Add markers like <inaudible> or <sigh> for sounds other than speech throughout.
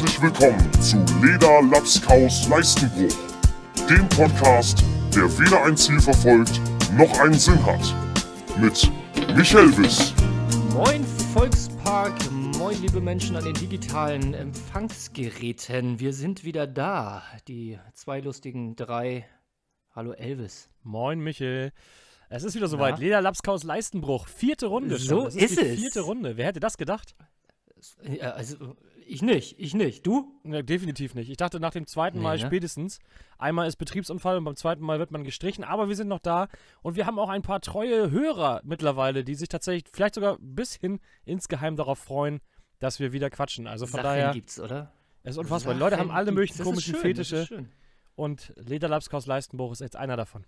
herzlich willkommen zu Leder, Laps, Leistenbruch. Dem Podcast, der weder ein Ziel verfolgt, noch einen Sinn hat. Mit Michael Wiss. Moin Volkspark, moin liebe Menschen an den digitalen Empfangsgeräten. Wir sind wieder da. Die zwei lustigen drei. Hallo Elvis. Moin Michael. Es ist wieder soweit. Ja. Leder Lapskaus Leistenbruch. Vierte Runde. So ist, ist, die es. Vierte Runde. Wer hätte das gedacht? Äh, also, ich nicht, ich nicht. Du? Ja, ne, definitiv nicht. Ich dachte nach dem zweiten nee, Mal ne? spätestens. Einmal ist Betriebsunfall und beim zweiten Mal wird man gestrichen, aber wir sind noch da und wir haben auch ein paar treue Hörer mittlerweile, die sich tatsächlich vielleicht sogar bis hin insgeheim darauf freuen, dass wir wieder quatschen. Also von Sachen daher. gibt's, oder? Es ist unfassbar. Sachen Leute haben alle möglichen das komischen schön, Fetische. Und Lederlapskaus Leistenbruch ist jetzt einer davon.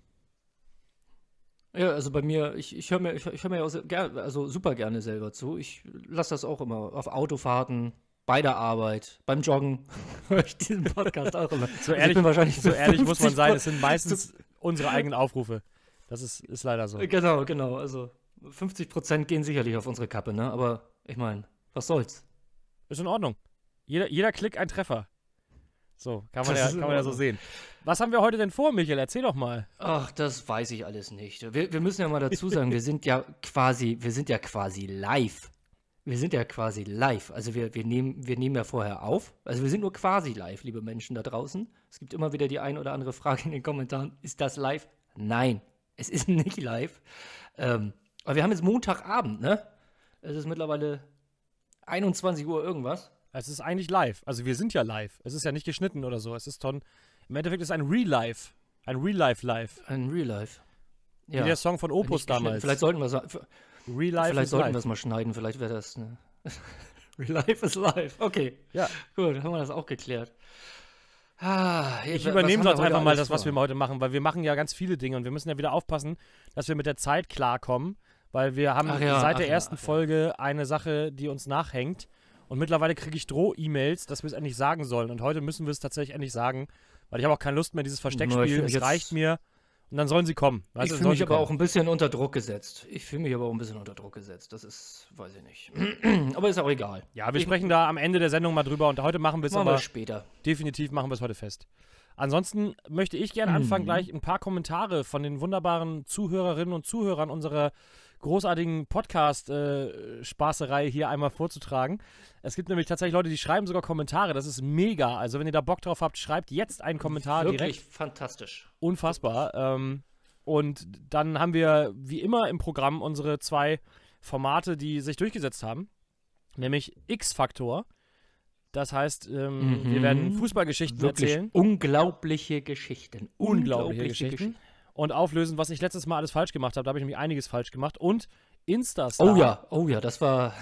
Ja, also bei mir, ich, ich höre mir, ich, ich hör mir ja also super gerne selber zu. Ich lasse das auch immer auf Autofahrten, bei der Arbeit, beim Joggen <laughs> höre ich diesen Podcast auch immer. So also ehrlich, wahrscheinlich so ehrlich muss man sein, es sind meistens <laughs> unsere eigenen Aufrufe. Das ist, ist leider so. Genau, genau. Also 50 Prozent gehen sicherlich auf unsere Kappe, ne? Aber ich meine, was soll's? Ist in Ordnung. Jeder, jeder Klick ein Treffer. So, kann man, ja, kann man ja so sehen. Was haben wir heute denn vor, Michael? Erzähl doch mal. Ach, das weiß ich alles nicht. Wir, wir müssen ja mal dazu sagen, wir sind ja quasi, wir sind ja quasi live wir sind ja quasi live. Also wir, wir, nehmen, wir nehmen ja vorher auf. Also wir sind nur quasi live, liebe Menschen da draußen. Es gibt immer wieder die ein oder andere Frage in den Kommentaren. Ist das live? Nein, es ist <laughs> nicht live. Ähm, aber wir haben jetzt Montagabend, ne? Es ist mittlerweile 21 Uhr irgendwas. Es ist eigentlich live. Also wir sind ja live. Es ist ja nicht geschnitten oder so. Es ist von, im Endeffekt ist ein Real-Life. Ein Real-Life-Live. Ein Real-Life. Ja. Wie der Song von Opus damals. Vielleicht sollten wir so, Real Life Vielleicht sollten wir es mal schneiden, vielleicht wäre das. Ne? <laughs> Real Life is Life. Okay. Ja. Gut, haben wir das auch geklärt. Ah, ich, übernehme sonst einfach mal das, was vor? wir heute machen, weil wir machen ja ganz viele Dinge und wir müssen ja wieder aufpassen, dass wir mit der Zeit klarkommen, weil wir haben ja, seit der ja, ersten Folge eine Sache, die uns nachhängt und mittlerweile kriege ich Droh-E-Mails, dass wir es endlich sagen sollen und heute müssen wir es tatsächlich endlich sagen, weil ich habe auch keine Lust mehr, dieses Versteckspiel, es reicht mir. Und dann sollen sie kommen. Weißt, ich fühle mich aber kommen. auch ein bisschen unter Druck gesetzt. Ich fühle mich aber auch ein bisschen unter Druck gesetzt. Das ist, weiß ich nicht. <clears throat> aber ist auch egal. Ja, wir ich sprechen da am Ende der Sendung mal drüber und heute machen wir es aber später. Definitiv machen wir es heute fest. Ansonsten möchte ich gerne mhm. anfangen, gleich ein paar Kommentare von den wunderbaren Zuhörerinnen und Zuhörern unserer großartigen Podcast-Spaßerei äh, hier einmal vorzutragen. Es gibt nämlich tatsächlich Leute, die schreiben sogar Kommentare. Das ist mega. Also, wenn ihr da Bock drauf habt, schreibt jetzt einen Kommentar Wirklich direkt. Wirklich fantastisch. Unfassbar. Ähm, und dann haben wir, wie immer im Programm, unsere zwei Formate, die sich durchgesetzt haben. Nämlich X-Faktor. Das heißt, ähm, mhm. wir werden Fußballgeschichten Wirklich erzählen. Unglaubliche Geschichten. Unglaubliche, unglaubliche Geschichten. Geschichten und auflösen, was ich letztes Mal alles falsch gemacht habe. Da habe ich nämlich einiges falsch gemacht. Und Instastar. Oh ja, oh ja, das war.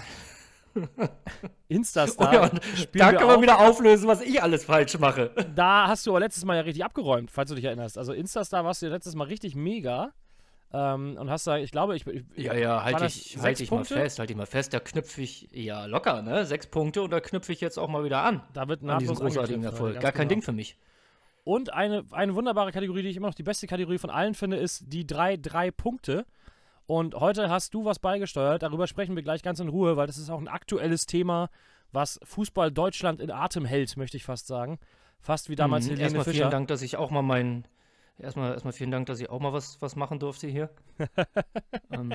<laughs> Instastar. Oh ja, da kann man wieder auflösen, was ich alles falsch mache. <laughs> Da hast du aber letztes Mal ja richtig abgeräumt, falls du dich erinnerst. Also Instastar warst du ja letztes Mal richtig mega. Ähm, und hast da, ich glaube, ich. ich ja, ja, halte ich, halt ich mal fest, halte ich mal fest, da knüpfe ich ja locker, ne? Sechs Punkte und da knüpfe ich jetzt auch mal wieder an. Da wird ein großartigen Erfolg. Gar kein genau. Ding für mich. Und eine, eine wunderbare Kategorie, die ich immer noch die beste Kategorie von allen finde, ist die drei, drei Punkte. Und heute hast du was beigesteuert. Darüber sprechen wir gleich ganz in Ruhe, weil das ist auch ein aktuelles Thema, was Fußball Deutschland in Atem hält, möchte ich fast sagen. Fast wie damals mhm, Helene erstmal Fischer. Vielen Dank, dass ich auch mal meinen. Erstmal, erstmal vielen Dank, dass ich auch mal was, was machen durfte hier. <laughs> ähm.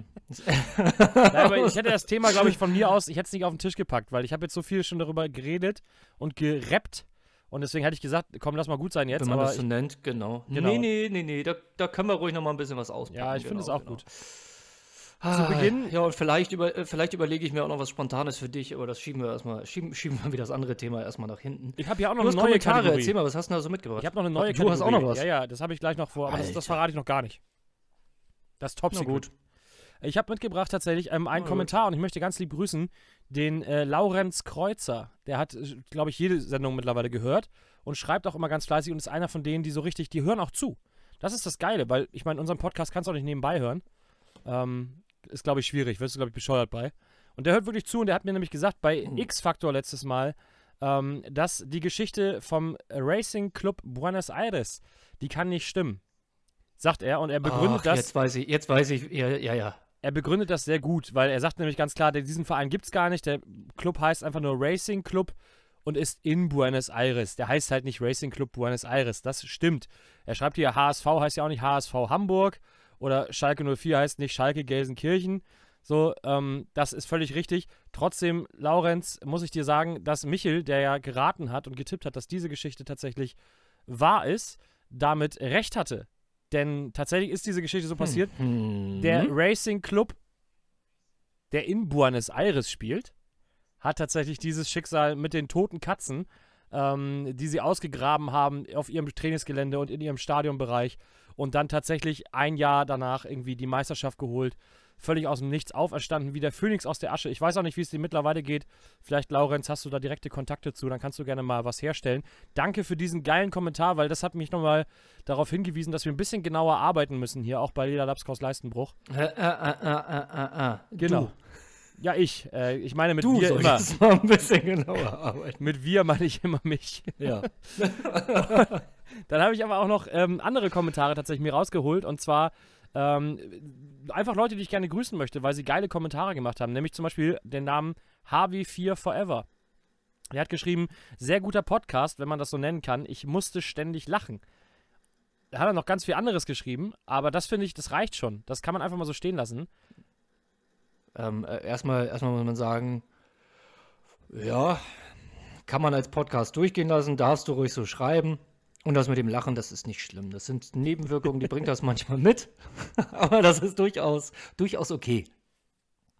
<laughs> Nein, ich hätte das Thema, glaube ich, von mir aus, ich hätte es nicht auf den Tisch gepackt, weil ich habe jetzt so viel schon darüber geredet und gerappt, und deswegen hätte ich gesagt, komm, lass mal gut sein jetzt. Wenn man das so ich, nennt, genau. genau. Nee, nee, nee, nee, da, da können wir ruhig noch mal ein bisschen was ausprobieren. Ja, ich genau, finde es genau, auch genau. gut. Ah, Zu Beginn. Ja, und vielleicht, über, äh, vielleicht überlege ich mir auch noch was Spontanes für dich, aber das schieben wir erstmal, schieben, schieben wir wieder das andere Thema erstmal nach hinten. Ich habe ja auch noch du eine neue Kommentare. Kategorie. Erzähl mal, was hast du da so mitgebracht? Ich habe noch eine neue du Kategorie. Du hast auch noch was. Ja, ja, das habe ich gleich noch vor, aber das, das, verrate ich noch gar nicht. Das ist top Na gut. Ich habe mitgebracht tatsächlich ähm, einen oh, Kommentar und ich möchte ganz lieb grüßen den äh, Laurenz Kreuzer. Der hat, äh, glaube ich, jede Sendung mittlerweile gehört und schreibt auch immer ganz fleißig und ist einer von denen, die so richtig, die hören auch zu. Das ist das Geile, weil ich meine, unseren Podcast kannst du auch nicht nebenbei hören. Ähm, ist, glaube ich, schwierig, wirst du, glaube ich, bescheuert bei. Und der hört wirklich zu und der hat mir nämlich gesagt, bei mhm. x faktor letztes Mal, ähm, dass die Geschichte vom Racing Club Buenos Aires, die kann nicht stimmen sagt er und er begründet Ach, das. Jetzt weiß ich, jetzt weiß ich, ja, ja, ja er begründet das sehr gut, weil er sagt nämlich ganz klar, diesen Verein gibt es gar nicht. Der Club heißt einfach nur Racing Club und ist in Buenos Aires. Der heißt halt nicht Racing Club Buenos Aires. Das stimmt. Er schreibt hier, HSV heißt ja auch nicht HSV Hamburg oder Schalke 04 heißt nicht Schalke Gelsenkirchen. So, ähm, das ist völlig richtig. Trotzdem, Laurenz, muss ich dir sagen, dass Michel, der ja geraten hat und getippt hat, dass diese Geschichte tatsächlich wahr ist, damit recht hatte. Denn tatsächlich ist diese Geschichte so hm. passiert. Hm. Der Racing Club, der in Buenos Aires spielt, hat tatsächlich dieses Schicksal mit den toten Katzen, ähm, die sie ausgegraben haben auf ihrem Trainingsgelände und in ihrem Stadionbereich und dann tatsächlich ein Jahr danach irgendwie die Meisterschaft geholt völlig aus dem Nichts auferstanden, wie der Phönix aus der Asche. Ich weiß auch nicht, wie es dir mittlerweile geht. Vielleicht, Laurenz, hast du da direkte Kontakte zu, dann kannst du gerne mal was herstellen. Danke für diesen geilen Kommentar, weil das hat mich nochmal darauf hingewiesen, dass wir ein bisschen genauer arbeiten müssen hier, auch bei Lila Lapskaus Leistenbruch. Äh äh äh, äh, äh, äh, genau. Du. Ja, ich. ich meine mit du wir immer. Mal ein bisschen genauer <laughs> arbeiten. Mit wir meine ich immer mich. Ja. <laughs> dann habe ich aber auch noch ähm, andere Kommentare tatsächlich mir rausgeholt und zwar ähm, einfach Leute, die ich gerne grüßen möchte, weil sie geile Kommentare gemacht haben. Nämlich zum Beispiel den Namen HW4 Forever. Er hat geschrieben, sehr guter Podcast, wenn man das so nennen kann. Ich musste ständig lachen. Da hat er noch ganz viel anderes geschrieben, aber das finde ich, das reicht schon. Das kann man einfach mal so stehen lassen. Ähm, äh, erstmal, erstmal muss man sagen, ja, kann man als Podcast durchgehen lassen, darfst du ruhig so schreiben. Und das mit dem Lachen, das ist nicht schlimm. Das sind Nebenwirkungen, die bringt das manchmal mit. <laughs> Aber das ist durchaus, durchaus okay.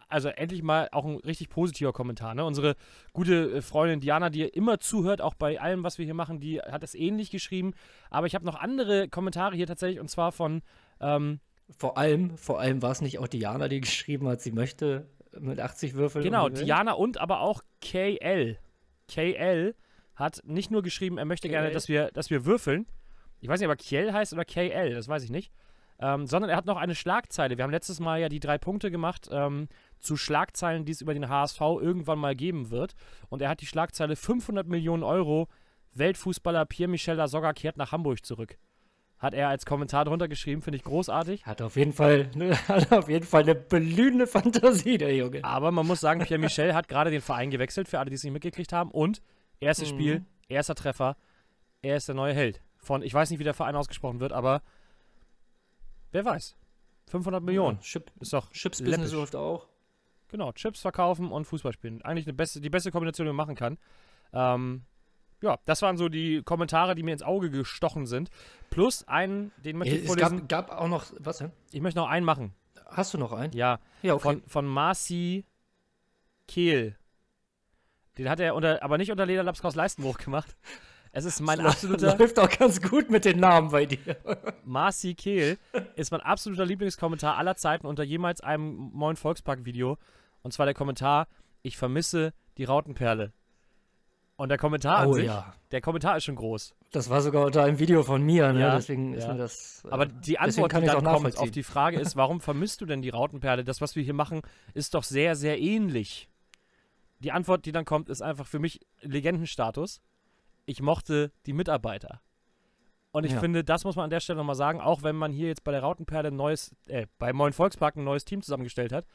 Also endlich mal auch ein richtig positiver Kommentar. Ne? Unsere gute äh, Freundin Diana, die immer zuhört, auch bei allem, was wir hier machen, die hat das ähnlich geschrieben. Aber ich habe noch andere Kommentare hier tatsächlich, und zwar von. Ähm vor allem, vor allem war es nicht auch Diana, die geschrieben hat, sie möchte mit 80 Würfeln. Genau, Diana und aber auch KL. KL hat nicht nur geschrieben, er möchte gerne, dass wir, dass wir würfeln. Ich weiß nicht, ob er Kiel heißt oder KL, das weiß ich nicht. Ähm, sondern er hat noch eine Schlagzeile. Wir haben letztes Mal ja die drei Punkte gemacht ähm, zu Schlagzeilen, die es über den HSV irgendwann mal geben wird. Und er hat die Schlagzeile 500 Millionen Euro Weltfußballer Pierre-Michel Lasogga kehrt nach Hamburg zurück. Hat er als Kommentar drunter geschrieben, finde ich großartig. Hat auf jeden Fall, ne, <laughs> hat auf jeden Fall eine blühende Fantasie, der Junge. Aber man muss sagen, Pierre Michel hat gerade den Verein gewechselt, für alle, die es nicht mitgekriegt haben. Und Erstes mhm. Spiel, erster Treffer. Er ist der neue Held. Von, ich weiß nicht, wie der Verein ausgesprochen wird, aber wer weiß. 500 Millionen. Ja, Chip, ist doch. Chips-Business läuft auch. Genau, Chips verkaufen und Fußball spielen. Eigentlich eine beste, die beste Kombination, die man machen kann. Ähm, ja, das waren so die Kommentare, die mir ins Auge gestochen sind. Plus einen, den möchte äh, ich vorlesen. Es gab, gab, auch noch, was denn? Ich möchte noch einen machen. Hast du noch einen? Ja, ja okay. von, von Marci Kehl. Den hat er unter, aber nicht unter Lederlapskaus Leistenbruch gemacht. Es ist mein <laughs> das absoluter. Läuft auch ganz gut mit den Namen bei dir. <laughs> Marci Kehl ist mein absoluter Lieblingskommentar aller Zeiten unter jemals einem Moin Volkspark-Video. Und zwar der Kommentar: Ich vermisse die Rautenperle. Und der Kommentar oh, an sich, ja. der Kommentar ist schon groß. Das war sogar unter einem Video von mir, ne? ja, deswegen ja. ist mir das. Äh, aber die Antwort, kann die dann kommt auf die Frage <laughs> ist, warum vermisst du denn die Rautenperle? Das, was wir hier machen, ist doch sehr, sehr ähnlich die Antwort, die dann kommt, ist einfach für mich Legendenstatus. Ich mochte die Mitarbeiter. Und ich ja. finde, das muss man an der Stelle nochmal sagen, auch wenn man hier jetzt bei der Rautenperle ein neues, äh, bei Moin Volkspark ein neues Team zusammengestellt hat.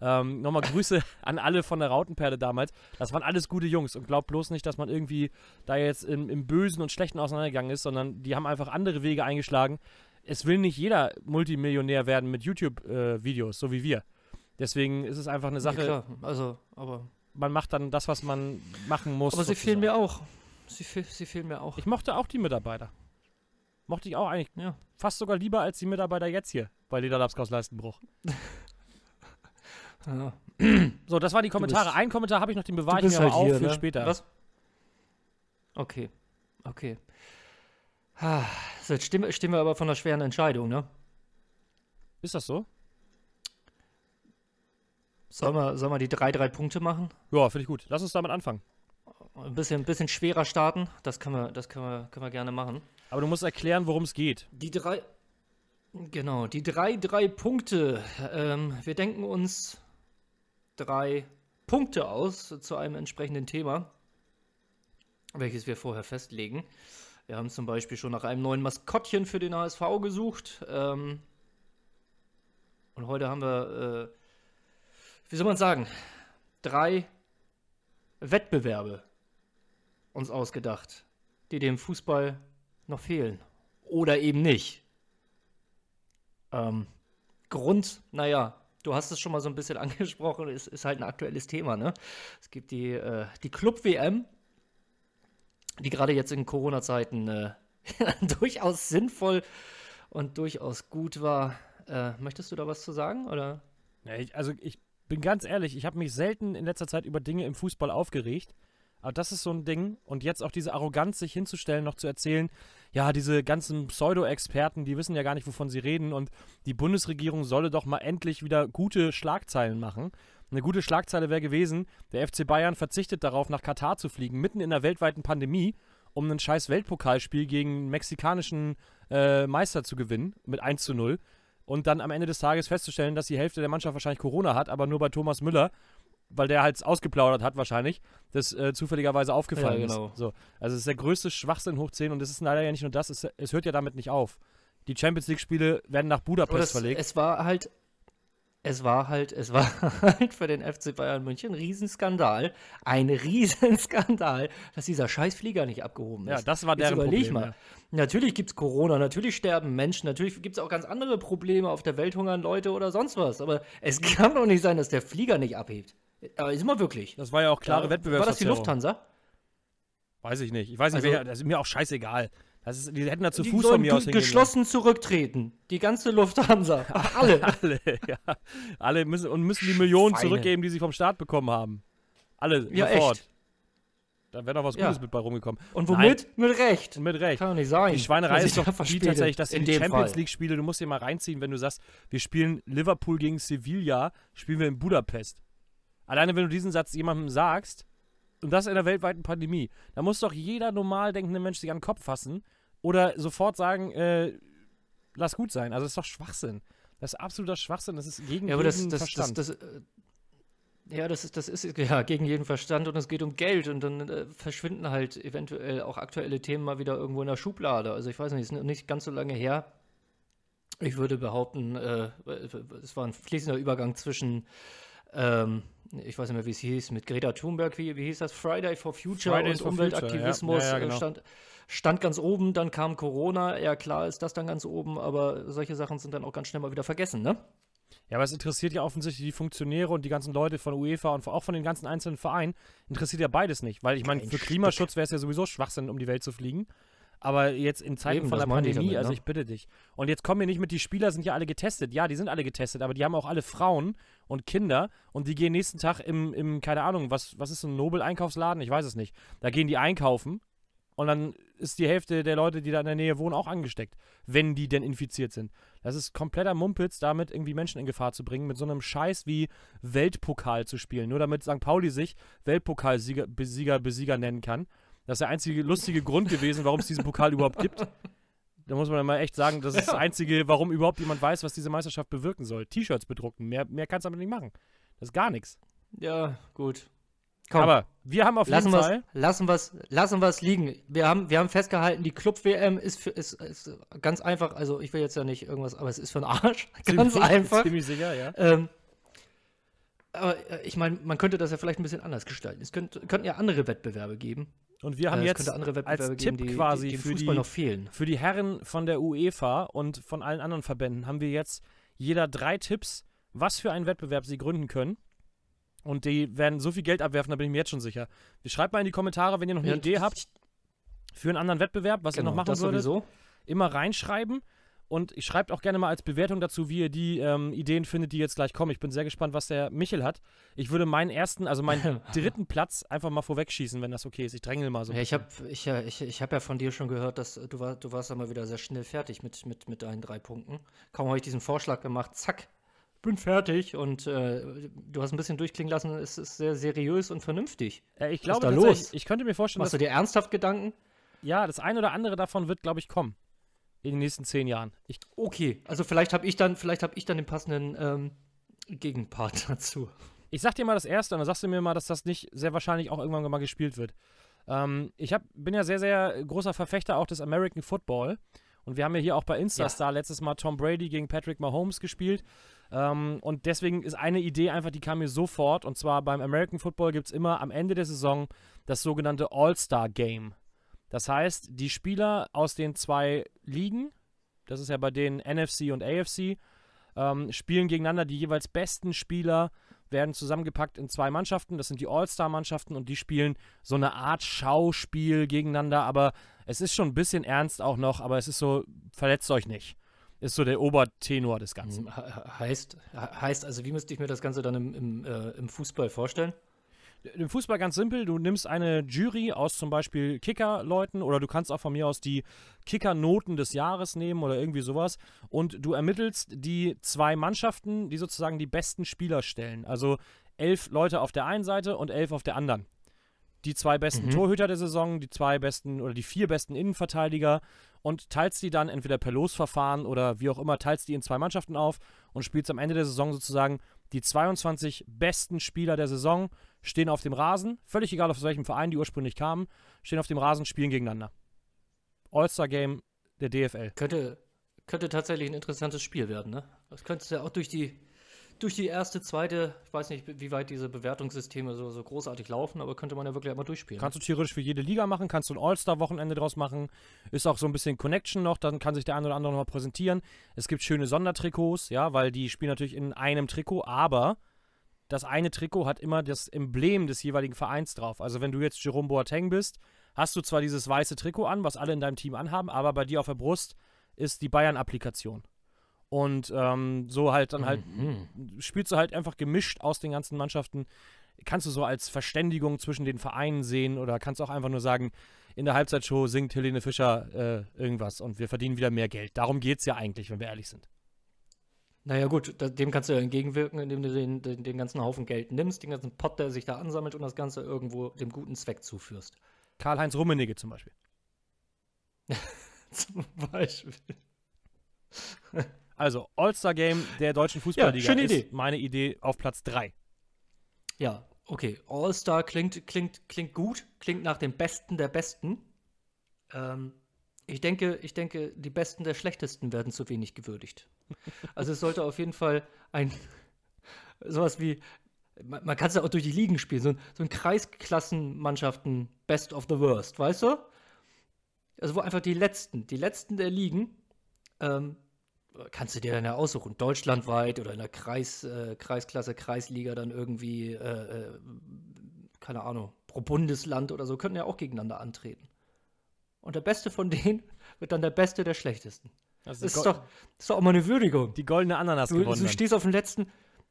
Ähm, nochmal Grüße <laughs> an alle von der Rautenperle damals. Das waren alles gute Jungs und glaubt bloß nicht, dass man irgendwie da jetzt im, im Bösen und Schlechten auseinandergegangen ist, sondern die haben einfach andere Wege eingeschlagen. Es will nicht jeder Multimillionär werden mit YouTube-Videos, äh, so wie wir. Deswegen ist es einfach eine Sache. Ja, klar. Also, aber man macht dann das, was man machen muss. Aber sie sozusagen. fehlen mir auch. Sie, sie fehlen mir auch. Ich mochte auch die Mitarbeiter. Mochte ich auch eigentlich. Ja. Fast sogar lieber als die Mitarbeiter jetzt hier bei Lederlabs aus Leistenbruch. <laughs> ja. So, das waren die Kommentare. Bist, Ein Kommentar habe ich noch, den bewahre ich mir halt auf hier, für ne? später. Was? Okay. Okay. Ah, so, jetzt stehen, wir aber von einer schweren Entscheidung, ne? Ist das so? Sollen wir, sollen wir die drei, drei Punkte machen? Ja, finde ich gut. Lass uns damit anfangen. Ein bisschen, ein bisschen schwerer starten, das, können wir, das können, wir, können wir gerne machen. Aber du musst erklären, worum es geht. Die drei. Genau, die drei, drei Punkte. Ähm, wir denken uns drei Punkte aus zu einem entsprechenden Thema, welches wir vorher festlegen. Wir haben zum Beispiel schon nach einem neuen Maskottchen für den HSV gesucht. Ähm, und heute haben wir. Äh, wie soll man sagen, drei Wettbewerbe uns ausgedacht, die dem Fußball noch fehlen. Oder eben nicht. Ähm, Grund, naja, du hast es schon mal so ein bisschen <laughs> angesprochen, ist, ist halt ein aktuelles Thema. Ne? Es gibt die, äh, die Club-WM, die gerade jetzt in Corona-Zeiten äh, <laughs> durchaus sinnvoll und durchaus gut war. Äh, möchtest du da was zu sagen? Oder? Ja, ich, also ich bin ganz ehrlich, ich habe mich selten in letzter Zeit über Dinge im Fußball aufgeregt. Aber das ist so ein Ding. Und jetzt auch diese Arroganz, sich hinzustellen, noch zu erzählen, ja, diese ganzen Pseudo-Experten, die wissen ja gar nicht, wovon sie reden. Und die Bundesregierung solle doch mal endlich wieder gute Schlagzeilen machen. Eine gute Schlagzeile wäre gewesen, der FC Bayern verzichtet darauf, nach Katar zu fliegen, mitten in der weltweiten Pandemie, um ein scheiß Weltpokalspiel gegen einen mexikanischen äh, Meister zu gewinnen, mit 1 zu 0 und dann am Ende des Tages festzustellen, dass die Hälfte der Mannschaft wahrscheinlich Corona hat, aber nur bei Thomas Müller, weil der halt ausgeplaudert hat wahrscheinlich, das äh, zufälligerweise aufgefallen ja, genau. ist. So. Also es ist der größte Schwachsinn hoch 10 und es ist leider ja nicht nur das, es, es hört ja damit nicht auf. Die Champions League-Spiele werden nach Budapest das, verlegt. Es war halt es war halt, es war <laughs> halt für den FC Bayern München ein Riesenskandal. Ein Riesenskandal, dass dieser Scheißflieger nicht abgehoben ist. Ja, das war deren Problem. Mal. Ja. Natürlich gibt es Corona, natürlich sterben Menschen, natürlich gibt es auch ganz andere Probleme. Auf der Welt hungern Leute oder sonst was. Aber es <laughs> kann doch nicht sein, dass der Flieger nicht abhebt. Aber ist immer wirklich. Das war ja auch klare ja, Wettbewerbsverzerrung. War das die Lufthansa? Weiß ich nicht. Ich weiß nicht, also, wer, das ist mir auch scheißegal. Das ist, die hätten da zu Fuß von mir aus Geschlossen zurücktreten. Die ganze Lufthansa. <laughs> alle. alle, ja. Alle müssen, und müssen die Millionen Schweine. zurückgeben, die sie vom Staat bekommen haben. Alle, ja, sofort. Echt. Da wäre noch was Gutes ja. mit bei rumgekommen. Und womit? Nein. Mit Recht. Mit Recht. Kann doch nicht sein. Die Schweinerei ist doch die tatsächlich, dass in die Champions League Spiele, du musst dir mal reinziehen, wenn du sagst, wir spielen Liverpool gegen Sevilla, spielen wir in Budapest. Alleine wenn du diesen Satz jemandem sagst, und das in einer weltweiten Pandemie, da muss doch jeder normal denkende Mensch sich an den Kopf fassen oder sofort sagen, äh, lass gut sein. Also das ist doch Schwachsinn. Das ist absoluter Schwachsinn. Das ist gegen ja, aber jeden das, das, Verstand. Das, äh, ja, das ist, das ist ja gegen jeden Verstand und es geht um Geld und dann äh, verschwinden halt eventuell auch aktuelle Themen mal wieder irgendwo in der Schublade. Also ich weiß nicht, ist nicht ganz so lange her. Ich würde behaupten, äh, es war ein fließender Übergang zwischen ähm, ich weiß nicht mehr, wie es hieß, mit Greta Thunberg, wie, wie hieß das? Friday for Future Fridays und Umweltaktivismus Future, ja. Ja, ja, äh, genau. stand, stand, ganz oben, dann kam Corona, ja klar ist das dann ganz oben, aber solche Sachen sind dann auch ganz schnell mal wieder vergessen, ne? Ja, aber es interessiert ja offensichtlich die Funktionäre und die ganzen Leute von UEFA und auch von den ganzen einzelnen Vereinen, interessiert ja beides nicht, weil ich meine, für Klimaschutz wäre es ja sowieso Schwachsinn, um die Welt zu fliegen. Aber jetzt in Zeiten Eben, von der Pandemie, ich damit, also ne? ich bitte dich. Und jetzt kommen wir nicht mit, die Spieler sind ja alle getestet. Ja, die sind alle getestet, aber die haben auch alle Frauen und Kinder und die gehen nächsten Tag im, im keine Ahnung, was, was ist so ein Nobel-Einkaufsladen? Ich weiß es nicht. Da gehen die einkaufen und dann ist die Hälfte der Leute, die da in der Nähe wohnen, auch angesteckt, wenn die denn infiziert sind. Das ist kompletter Mumpitz, damit irgendwie Menschen in Gefahr zu bringen, mit so einem Scheiß wie Weltpokal zu spielen, nur damit St. Pauli sich Weltpokalsieger Besieger, Besieger nennen kann. Das ist der einzige lustige Grund gewesen, warum es diesen Pokal überhaupt gibt. Da muss man ja mal echt sagen, das ist ja. das Einzige, warum überhaupt jemand weiß, was diese Meisterschaft bewirken soll. T-Shirts bedrucken. Mehr, mehr kannst du aber nicht machen. Das ist gar nichts. Ja, gut. Komm. Aber wir haben auf lassen jeden Fall. Lassen wir es lassen wir's liegen. Wir haben, wir haben festgehalten, die Club-WM ist, ist, ist ganz einfach. Also, ich will jetzt ja nicht irgendwas, aber es ist für den Arsch. <laughs> Ganz ziemlich, einfach. Ziemlich sicher, ja. Ähm, aber äh, ich meine, man könnte das ja vielleicht ein bisschen anders gestalten. Es könnt, könnten ja andere Wettbewerbe geben. Und wir haben äh, jetzt als Tipp die, quasi die, für, die, für die Herren von der UEFA und von allen anderen Verbänden haben wir jetzt jeder drei Tipps, was für einen Wettbewerb sie gründen können. Und die werden so viel Geld abwerfen, da bin ich mir jetzt schon sicher. Schreibt mal in die Kommentare, wenn ihr noch eine ja, Idee habt für einen anderen Wettbewerb, was genau, ihr noch genau, machen würdet. Sowieso. Immer reinschreiben. Und ich schreibe auch gerne mal als Bewertung dazu, wie ihr die ähm, Ideen findet, die jetzt gleich kommen. Ich bin sehr gespannt, was der Michel hat. Ich würde meinen ersten, also meinen <laughs> dritten Platz einfach mal vorwegschießen, wenn das okay ist. Ich drängel mal so. Ja, ich habe ich, ich, ich hab ja von dir schon gehört, dass äh, du, war, du warst ja mal wieder sehr schnell fertig mit, mit, mit deinen drei Punkten. Kaum habe ich diesen Vorschlag gemacht, zack, bin fertig und äh, du hast ein bisschen durchklingen lassen, es ist sehr seriös und vernünftig. Äh, ich glaube, Was ist da los? ich könnte mir vorstellen, Machst du dir ernsthaft Gedanken? Ja, das ein oder andere davon wird, glaube ich, kommen in den nächsten zehn Jahren. Ich okay, also vielleicht habe ich dann, vielleicht habe ich dann den passenden ähm, Gegenpart <laughs> dazu. Ich sag dir mal das erste und dann sagst du mir mal, dass das nicht sehr wahrscheinlich auch irgendwann mal gespielt wird. Ähm, ich hab, bin ja sehr, sehr großer Verfechter auch des American Football. Und wir haben ja hier auch bei Instastar ja. letztes Mal Tom Brady gegen Patrick Mahomes gespielt. Ähm, und deswegen ist eine Idee einfach, die kam mir sofort. Und zwar beim American Football gibt es immer am Ende der Saison das sogenannte All-Star Game. Das heißt, die Spieler aus den zwei Ligen, das ist ja bei denen NFC und AFC, ähm, spielen gegeneinander. Die jeweils besten Spieler werden zusammengepackt in zwei Mannschaften. Das sind die All-Star-Mannschaften und die spielen so eine Art Schauspiel gegeneinander. Aber es ist schon ein bisschen ernst auch noch, aber es ist so, verletzt euch nicht. Ist so der Obertenor des Ganzen. Hm. Heißt, heißt also, wie müsste ich mir das Ganze dann im, im, äh, im Fußball vorstellen? Im Fußball ganz simpel, du nimmst eine Jury aus zum Beispiel Kicker-Leuten oder du kannst auch von mir aus die Kicker-Noten des Jahres nehmen oder irgendwie sowas und du ermittelst die zwei Mannschaften, die sozusagen die besten Spieler stellen. Also elf Leute auf der einen Seite und elf auf der anderen. Die zwei besten mhm. Torhüter der Saison, die zwei besten oder die vier besten Innenverteidiger und teilst die dann entweder per Losverfahren oder wie auch immer, teilst die in zwei Mannschaften auf und spielst am Ende der Saison sozusagen die 22 besten Spieler der Saison stehen auf dem Rasen, völlig egal aus welchem Verein die ursprünglich kamen, stehen auf dem Rasen, spielen gegeneinander. All-Star-Game der DFL. Könnte, könnte tatsächlich ein interessantes Spiel werden, ne? Das könntest du ja auch durch die, durch die erste, zweite, ich weiß nicht, wie weit diese Bewertungssysteme so, so großartig laufen, aber könnte man ja wirklich einmal durchspielen. Kannst du theoretisch für jede Liga machen, kannst du ein All-Star-Wochenende draus machen, ist auch so ein bisschen Connection noch, dann kann sich der ein oder andere nochmal präsentieren. Es gibt schöne Sondertrikots, ja, weil die spielen natürlich in einem Trikot, aber das eine Trikot hat immer das Emblem des jeweiligen Vereins drauf. Also wenn du jetzt Jerome Boateng bist, hast du zwar dieses weiße Trikot an, was alle in deinem Team anhaben, aber bei dir auf der Brust ist die Bayern-Applikation. Und ähm, so halt dann halt, mhm. spielst du halt einfach gemischt aus den ganzen Mannschaften. Kannst du so als Verständigung zwischen den Vereinen sehen oder kannst auch einfach nur sagen, in der Halbzeitshow singt Helene Fischer äh, irgendwas und wir verdienen wieder mehr Geld. Darum geht es ja eigentlich, wenn wir ehrlich sind. Naja gut, dem kannst du ja entgegenwirken, indem du den, den, den, ganzen Haufen Geld nimmst, den ganzen Pott, der sich da ansammelt und das Ganze irgendwo dem guten Zweck zuführst. Karl-Heinz Rummenigge zum Beispiel. <laughs> zum Beispiel. Also, All-Star-Game der deutschen Fußballliga ja, schöne Idee. meine Idee auf Platz 3. Ja, okay. All-Star klingt, klingt, klingt gut, klingt nach dem Besten der Besten. Ähm, ich denke, ich denke, die Besten der Schlechtesten werden zu wenig gewürdigt. Also es sollte auf jeden Fall ein sowas wie man, man kann es ja auch durch die Ligen spielen, so ein, so ein Kreisklassenmannschaften Best of the Worst, weißt du? Also wo einfach die letzten, die letzten der Ligen ähm, kannst du dir dann ja aussuchen, deutschlandweit oder in der Kreis, äh, Kreisklasse, Kreisliga dann irgendwie, äh, äh keine Ahnung, pro Bundesland oder so, könnten ja auch gegeneinander antreten. Und der Beste von denen <laughs> wird dann der Beste der Schlechtesten. Also das ist Go doch, ist doch auch mal eine Würdigung. Die goldene Ananas du, gewonnen. Du stehst auf dem letzten,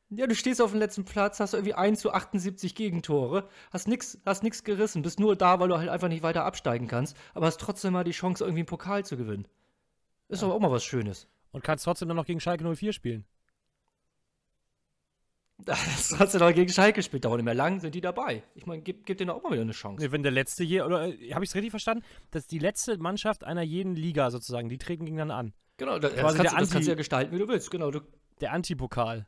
ja, du stehst auf dem letzten Platz, hast irgendwie 1 zu 78 Gegentore, hast nichts hast nix gerissen, bist nur da, weil du halt einfach nicht weiter absteigen kannst, aber hast trotzdem mal die Chance, irgendwie einen Pokal zu gewinnen. Ist ja. doch auch mal was Schönes und kannst trotzdem dann noch gegen Schalke 04 spielen. <laughs> Das hast du noch gegen Schalke gespielt, dauert nicht mehr lang, sind die dabei. Ich meine, gib, gib denen auch mal wieder eine Chance. Nee, wenn der letzte hier, oder äh, habe ich es richtig verstanden? Dass die letzte Mannschaft einer jeden Liga sozusagen, die treten gegeneinander an. Genau, das, das, kannst, das kannst, du ja gestalten, wie du willst. Genau, du, der Antipokal.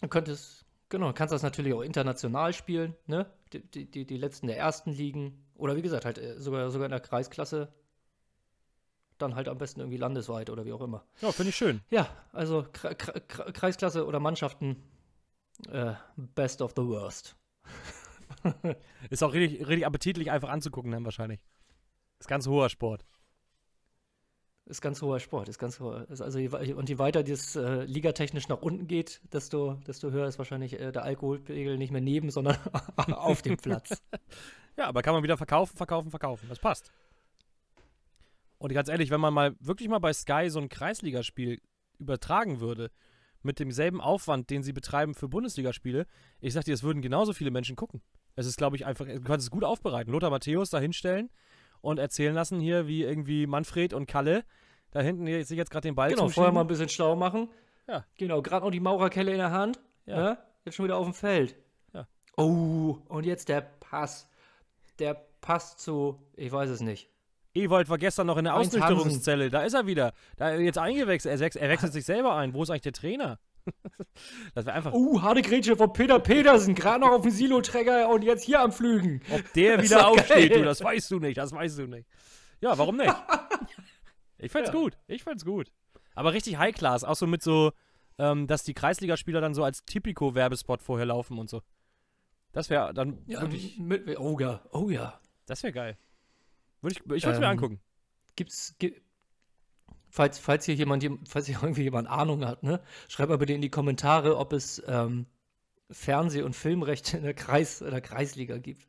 Du könntest, genau, kannst das natürlich auch international spielen, ne? Die, die, die, die letzten der ersten Ligen. Oder wie gesagt, halt äh, sogar, sogar in der Kreisklasse dann halt am besten irgendwie landesweit oder wie auch immer. Ja, finde ich schön. Ja, also Kre Kreisklasse oder Mannschaften, äh, best of the worst. <laughs> Ist auch richtig, richtig appetitlich einfach anzugucken dann ne, wahrscheinlich. Ist ganz hoher Sport ist ganz hoher Sport, ist ganz hoher. Ist also, und je weiter das äh, ligatechnisch nach unten geht, desto, desto höher ist wahrscheinlich äh, der Alkoholpegel nicht mehr neben, sondern <laughs> auf dem Platz. <laughs> ja, aber kann man wieder verkaufen, verkaufen, verkaufen. Das passt. Und ganz ehrlich, wenn man mal wirklich mal bei Sky so ein Kreisligaspiel übertragen würde, mit demselben Aufwand, den sie betreiben für Bundesligaspiele, ich sag dir, es würden genauso viele Menschen gucken. Es ist, glaube ich, einfach, du kannst es gut aufbereiten. Lothar Matthäus da hinstellen und erzählen lassen hier, wie irgendwie Manfred und Kalle da hinten sich jetzt gerade den Ball Genau, zuschieben. vorher mal ein bisschen schlau machen. Ja. Genau, gerade noch die Maurerkelle in der Hand. Ja. ja. Ne? Jetzt schon wieder auf dem Feld. Ja. Oh, und jetzt der Pass. Der Pass zu, ich weiß es nicht. Ewald war gestern noch in der Heinz Ausnüchterungszelle. Da ist er wieder. Da jetzt eingewechselt. Er, wechselt, er wechselt sich selber ein. Wo ist eigentlich der Trainer? <laughs> das wäre einfach. Uh, harte Grätsche von Peter Petersen. Gerade noch auf dem Siloträger und jetzt hier am Flügen. Ob der wieder aufsteht, du, das weißt du nicht. Das weißt du nicht. Ja, warum nicht? <laughs> ich fand's ja. gut. Ich fand's gut. Aber richtig High Class. Auch so mit so, ähm, dass die Kreisligaspieler dann so als Typico-Werbespot vorher laufen und so. Das wäre dann ja, wirklich. Mit, oh ja, oh ja. Das wäre geil. Würde ich ich würde es ähm, mir angucken. Gibt's, gibt, falls, falls hier jemand, falls hier <laughs> irgendwie jemand Ahnung hat, ne, schreibt mal bitte in die Kommentare, ob es ähm, Fernseh- und Filmrechte in der, Kreis, in der Kreisliga gibt.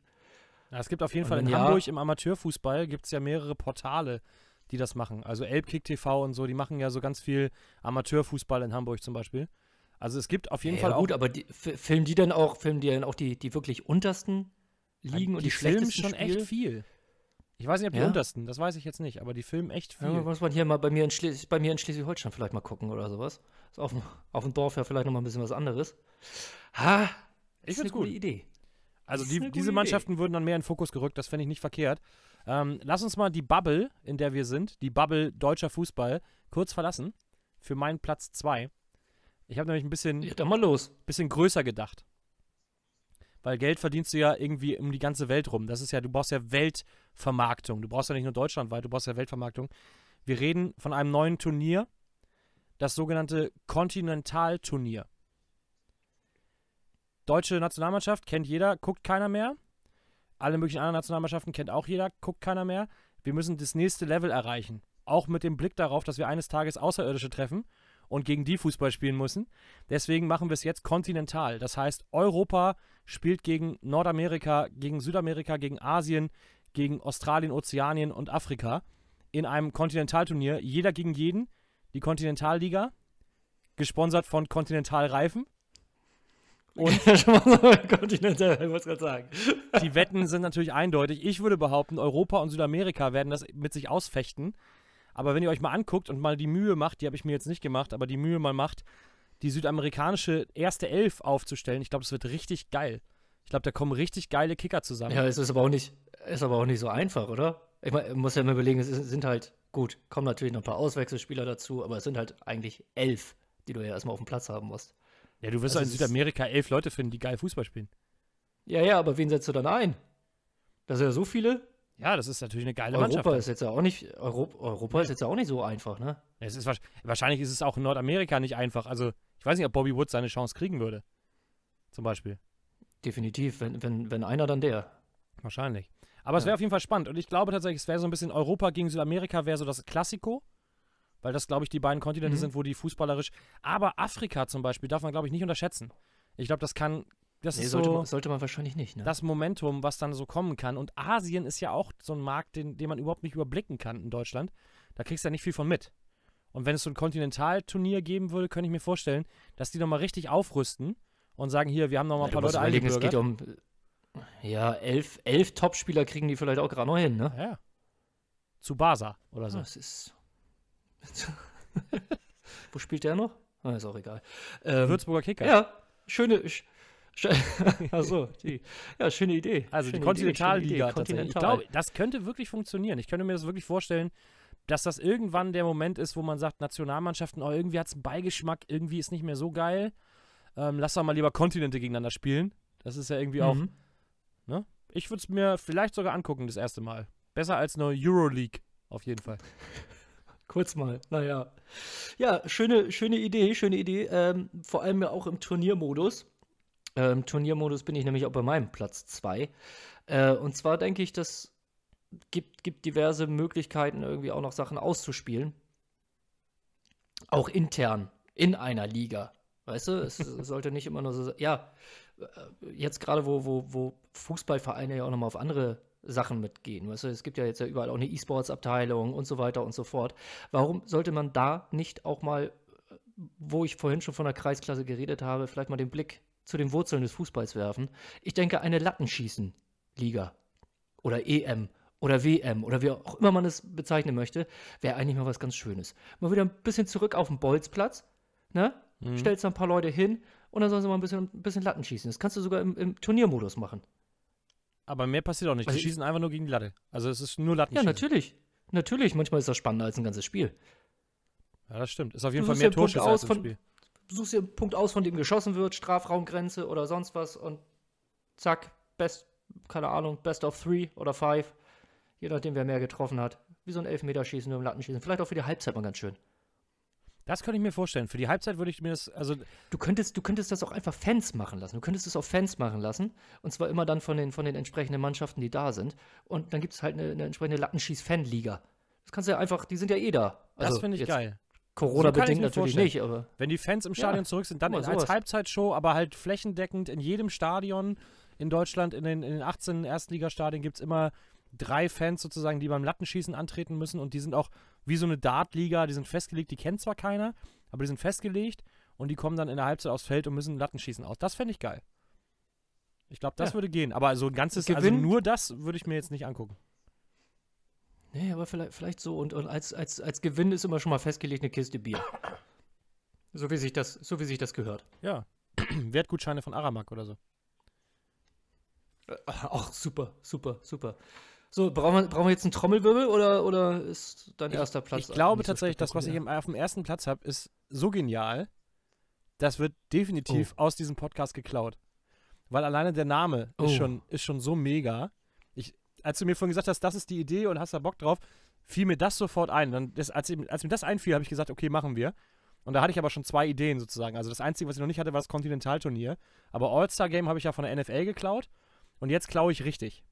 Ja, es gibt auf jeden und Fall in ja, Hamburg im Amateurfußball gibt es ja mehrere Portale, die das machen. Also Elbkick TV und so, die machen ja so ganz viel Amateurfußball in Hamburg zum Beispiel. Also es gibt auf jeden ja, Fall ja, gut, auch. aber die, filmen die dann auch, filmen die dann auch die, die wirklich untersten Liegen die und die schlechtesten schon Spiel? echt viel. Ich weiß nicht, ob die ja? untersten, das weiß ich jetzt nicht, aber die filmen echt viel. Ja, muss man hier mal bei mir in, Schles in Schleswig-Holstein vielleicht mal gucken oder sowas. Ist auf, dem, auf dem Dorf ja vielleicht nochmal ein bisschen was anderes. Ha! Ich finde es gut. Idee. Also die, diese Mannschaften Idee. würden dann mehr in den Fokus gerückt, das fände ich nicht verkehrt. Ähm, lass uns mal die Bubble, in der wir sind, die Bubble deutscher Fußball, kurz verlassen für meinen Platz 2. Ich habe nämlich ein bisschen, ich mal los. bisschen größer gedacht weil Geld verdienst du ja irgendwie um die ganze Welt rum. Das ist ja, du brauchst ja Weltvermarktung. Du brauchst ja nicht nur deutschlandweit, du brauchst ja Weltvermarktung. Wir reden von einem neuen Turnier, das sogenannte Kontinentalturnier. Deutsche Nationalmannschaft kennt jeder, guckt keiner mehr. Alle möglichen anderen Nationalmannschaften kennt auch jeder, guckt keiner mehr. Wir müssen das nächste Level erreichen. Auch mit dem Blick darauf, dass wir eines Tages Außerirdische treffen und gegen die Fußball spielen müssen. Deswegen machen wir es jetzt kontinental. Das heißt, Europa spielt gegen Nordamerika, gegen Südamerika, gegen Asien, gegen Australien, Ozeanien und Afrika in einem Kontinentalturnier. Jeder gegen jeden. Die Kontinentalliga, gesponsert von Continental Reifen. Und <laughs> Kontinental, ich muss gerade sagen. Die Wetten sind natürlich eindeutig. Ich würde behaupten, Europa und Südamerika werden das mit sich ausfechten. Aber wenn ihr euch mal anguckt und mal die Mühe macht, die habe ich mir jetzt nicht gemacht, aber die Mühe mal macht, die südamerikanische erste Elf aufzustellen, ich glaube, das wird richtig geil. Ich glaube, da kommen richtig geile Kicker zusammen. Ja, es ist aber auch nicht, ist aber auch nicht so einfach, oder? Ich mein, muss ja immer überlegen, es sind halt, gut, kommen natürlich noch ein paar Auswechselspieler dazu, aber es sind halt eigentlich elf, die du ja erstmal auf dem Platz haben musst. Ja, du wirst also in Südamerika elf Leute finden, die geil Fußball spielen. Ja, ja, aber wen setzt du dann ein? Das sind ja so viele. Ja, das ist natürlich eine geile Europa Mannschaft. Ist jetzt auch nicht, Europa, Europa ist jetzt ja auch nicht so einfach, ne? Es ist, wahrscheinlich ist es auch in Nordamerika nicht einfach. Also, ich weiß nicht, ob Bobby Woods seine Chance kriegen würde. Zum Beispiel. Definitiv, wenn, wenn, wenn einer, dann der. Wahrscheinlich. Aber ja. es wäre auf jeden Fall spannend. Und ich glaube tatsächlich, es wäre so ein bisschen Europa gegen Südamerika, wäre so das Klassiko. Weil das, glaube ich, die beiden Kontinente mhm. sind, wo die fußballerisch. Aber Afrika zum Beispiel darf man, glaube ich, nicht unterschätzen. Ich glaube, das kann das nee, ist sollte, man, sollte man wahrscheinlich nicht. Ne? Das Momentum, was dann so kommen kann. Und Asien ist ja auch so ein Markt, den, den man überhaupt nicht überblicken kann in Deutschland. Da kriegst du ja nicht viel von mit. Und wenn es so ein Kontinentalturnier geben würde, könnte ich mir vorstellen, dass die nochmal richtig aufrüsten und sagen, hier, wir haben nochmal ein paar Leute eingebürgert. Es geht um, ja, elf, elf Topspieler kriegen die vielleicht auch gerade noch hin, ne? Ja, Zu Basa oder so. das ah, ist... <laughs> Wo spielt der noch? Ah, ist auch egal. Ähm, Würzburger Kicker. Ja, schöne, ja, <laughs> so, die, ja, schöne Idee. Also schöne die Kontinentalliga Kontinental. Ich glaube, das könnte wirklich funktionieren. Ich könnte mir das wirklich vorstellen, dass das irgendwann der Moment ist, wo man sagt, Nationalmannschaften, oh, irgendwie hat es einen Beigeschmack, irgendwie ist nicht mehr so geil. Ähm, lass doch mal lieber Kontinente gegeneinander spielen. Das ist ja irgendwie auch. Mhm. Ne? Ich würde es mir vielleicht sogar angucken, das erste Mal. Besser als eine Euroleague, auf jeden Fall. <laughs> kurz mal. Naja. Ja, schöne, schöne Idee, schöne Idee. Ähm, vor allem ja auch im Turniermodus. Ähm, Turniermodus bin ich nämlich auch bei meinem Platz 2. Äh, und zwar denke ich, das gibt, gibt diverse Möglichkeiten, irgendwie auch noch Sachen auszuspielen. Auch intern, in einer Liga. Weißt du, es <laughs> sollte nicht immer nur so sein. Ja, äh, jetzt gerade, wo, wo, wo Fußballvereine ja auch nochmal auf andere Sachen mitgehen. Weißt du, es gibt ja jetzt ja überall auch eine E-Sports-Abteilung und so weiter und so fort. Warum sollte man da nicht auch mal, wo ich vorhin schon von der Kreisklasse geredet habe, vielleicht mal den Blick zu den Wurzeln des Fußballs werfen. Ich denke, eine Lattenschießen-Liga oder EM oder WM oder wie auch immer man es bezeichnen möchte, wäre eigentlich mal was ganz Schönes. Mal wieder ein bisschen zurück auf den Bolzplatz, ne? Mhm. Stellst ein paar Leute hin und dann sollen sie mal ein bisschen, ein bisschen Latten schießen. Das kannst du sogar im, im Turniermodus machen. Aber mehr passiert auch nicht. Also die schießen einfach nur gegen die Latte. Also es ist nur Latten. Ja, natürlich. Natürlich. Manchmal ist das spannender als ein ganzes Spiel. Ja, das stimmt. Ist auf jeden du Fall mehr Torschüsse als ein Spiel suchst dir einen Punkt aus, von dem geschossen wird, Strafraumgrenze oder sonst was und zack, best, keine Ahnung, best of three oder five, je nachdem, wer mehr getroffen hat. Wie so ein Elfmeterschießen, nur im Lattenschießen. Vielleicht auch für die Halbzeit mal ganz schön. Das könnte ich mir vorstellen. Für die Halbzeit würde ich mir das, also. Du könntest, du könntest das auch einfach Fans machen lassen. Du könntest es auch Fans machen lassen. Und zwar immer dann von den, von den entsprechenden Mannschaften, die da sind. Und dann gibt es halt eine, eine entsprechende Lattenschieß-Fanliga. Das kannst du ja einfach, die sind ja eh da. Also das finde ich jetzt. geil. Corona-bedingt so natürlich nicht, aber. Wenn die Fans im Stadion ja, zurück sind, dann als Halbzeitshow, aber halt flächendeckend in jedem Stadion in Deutschland, in den, in den 18 Erstligastadien gibt es immer drei Fans sozusagen, die beim Lattenschießen antreten müssen und die sind auch wie so eine Dartliga, die sind festgelegt, die kennt zwar keiner, aber die sind festgelegt und die kommen dann in der Halbzeit aufs Feld und müssen Lattenschießen aus. Das fände ich geil. Ich glaube, das ja. würde gehen, aber so ein ganzes, Gewinn, also nur das würde ich mir jetzt nicht angucken. Nee, aber vielleicht, vielleicht so. Und, und als, als, als Gewinn ist immer schon mal festgelegt eine Kiste Bier. So wie sich das, so wie sich das gehört. Ja. <clears throat> Wertgutscheine von Aramak oder so. Äh, ach, super, super, super. So, brauchen wir, brauchen wir jetzt einen Trommelwirbel oder, oder ist dein erster Platz? Ich glaube tatsächlich, so das, was ich im, auf dem ersten Platz habe, ist so genial. Das wird definitiv oh. aus diesem Podcast geklaut. Weil alleine der Name oh. ist, schon, ist schon so mega als du mir vorhin gesagt hast, das ist die Idee und hast da Bock drauf, fiel mir das sofort ein. Dann, das, als, als, mir das einfiel, habe ich gesagt, okay, machen wir. Und da hatte ich aber schon zwei Ideen sozusagen. Also das Einzige, was ich noch nicht hatte, war das Kontinentalturnier. Aber All-Star-Game habe ich ja von der NFL geklaut. Und jetzt klaue ich richtig.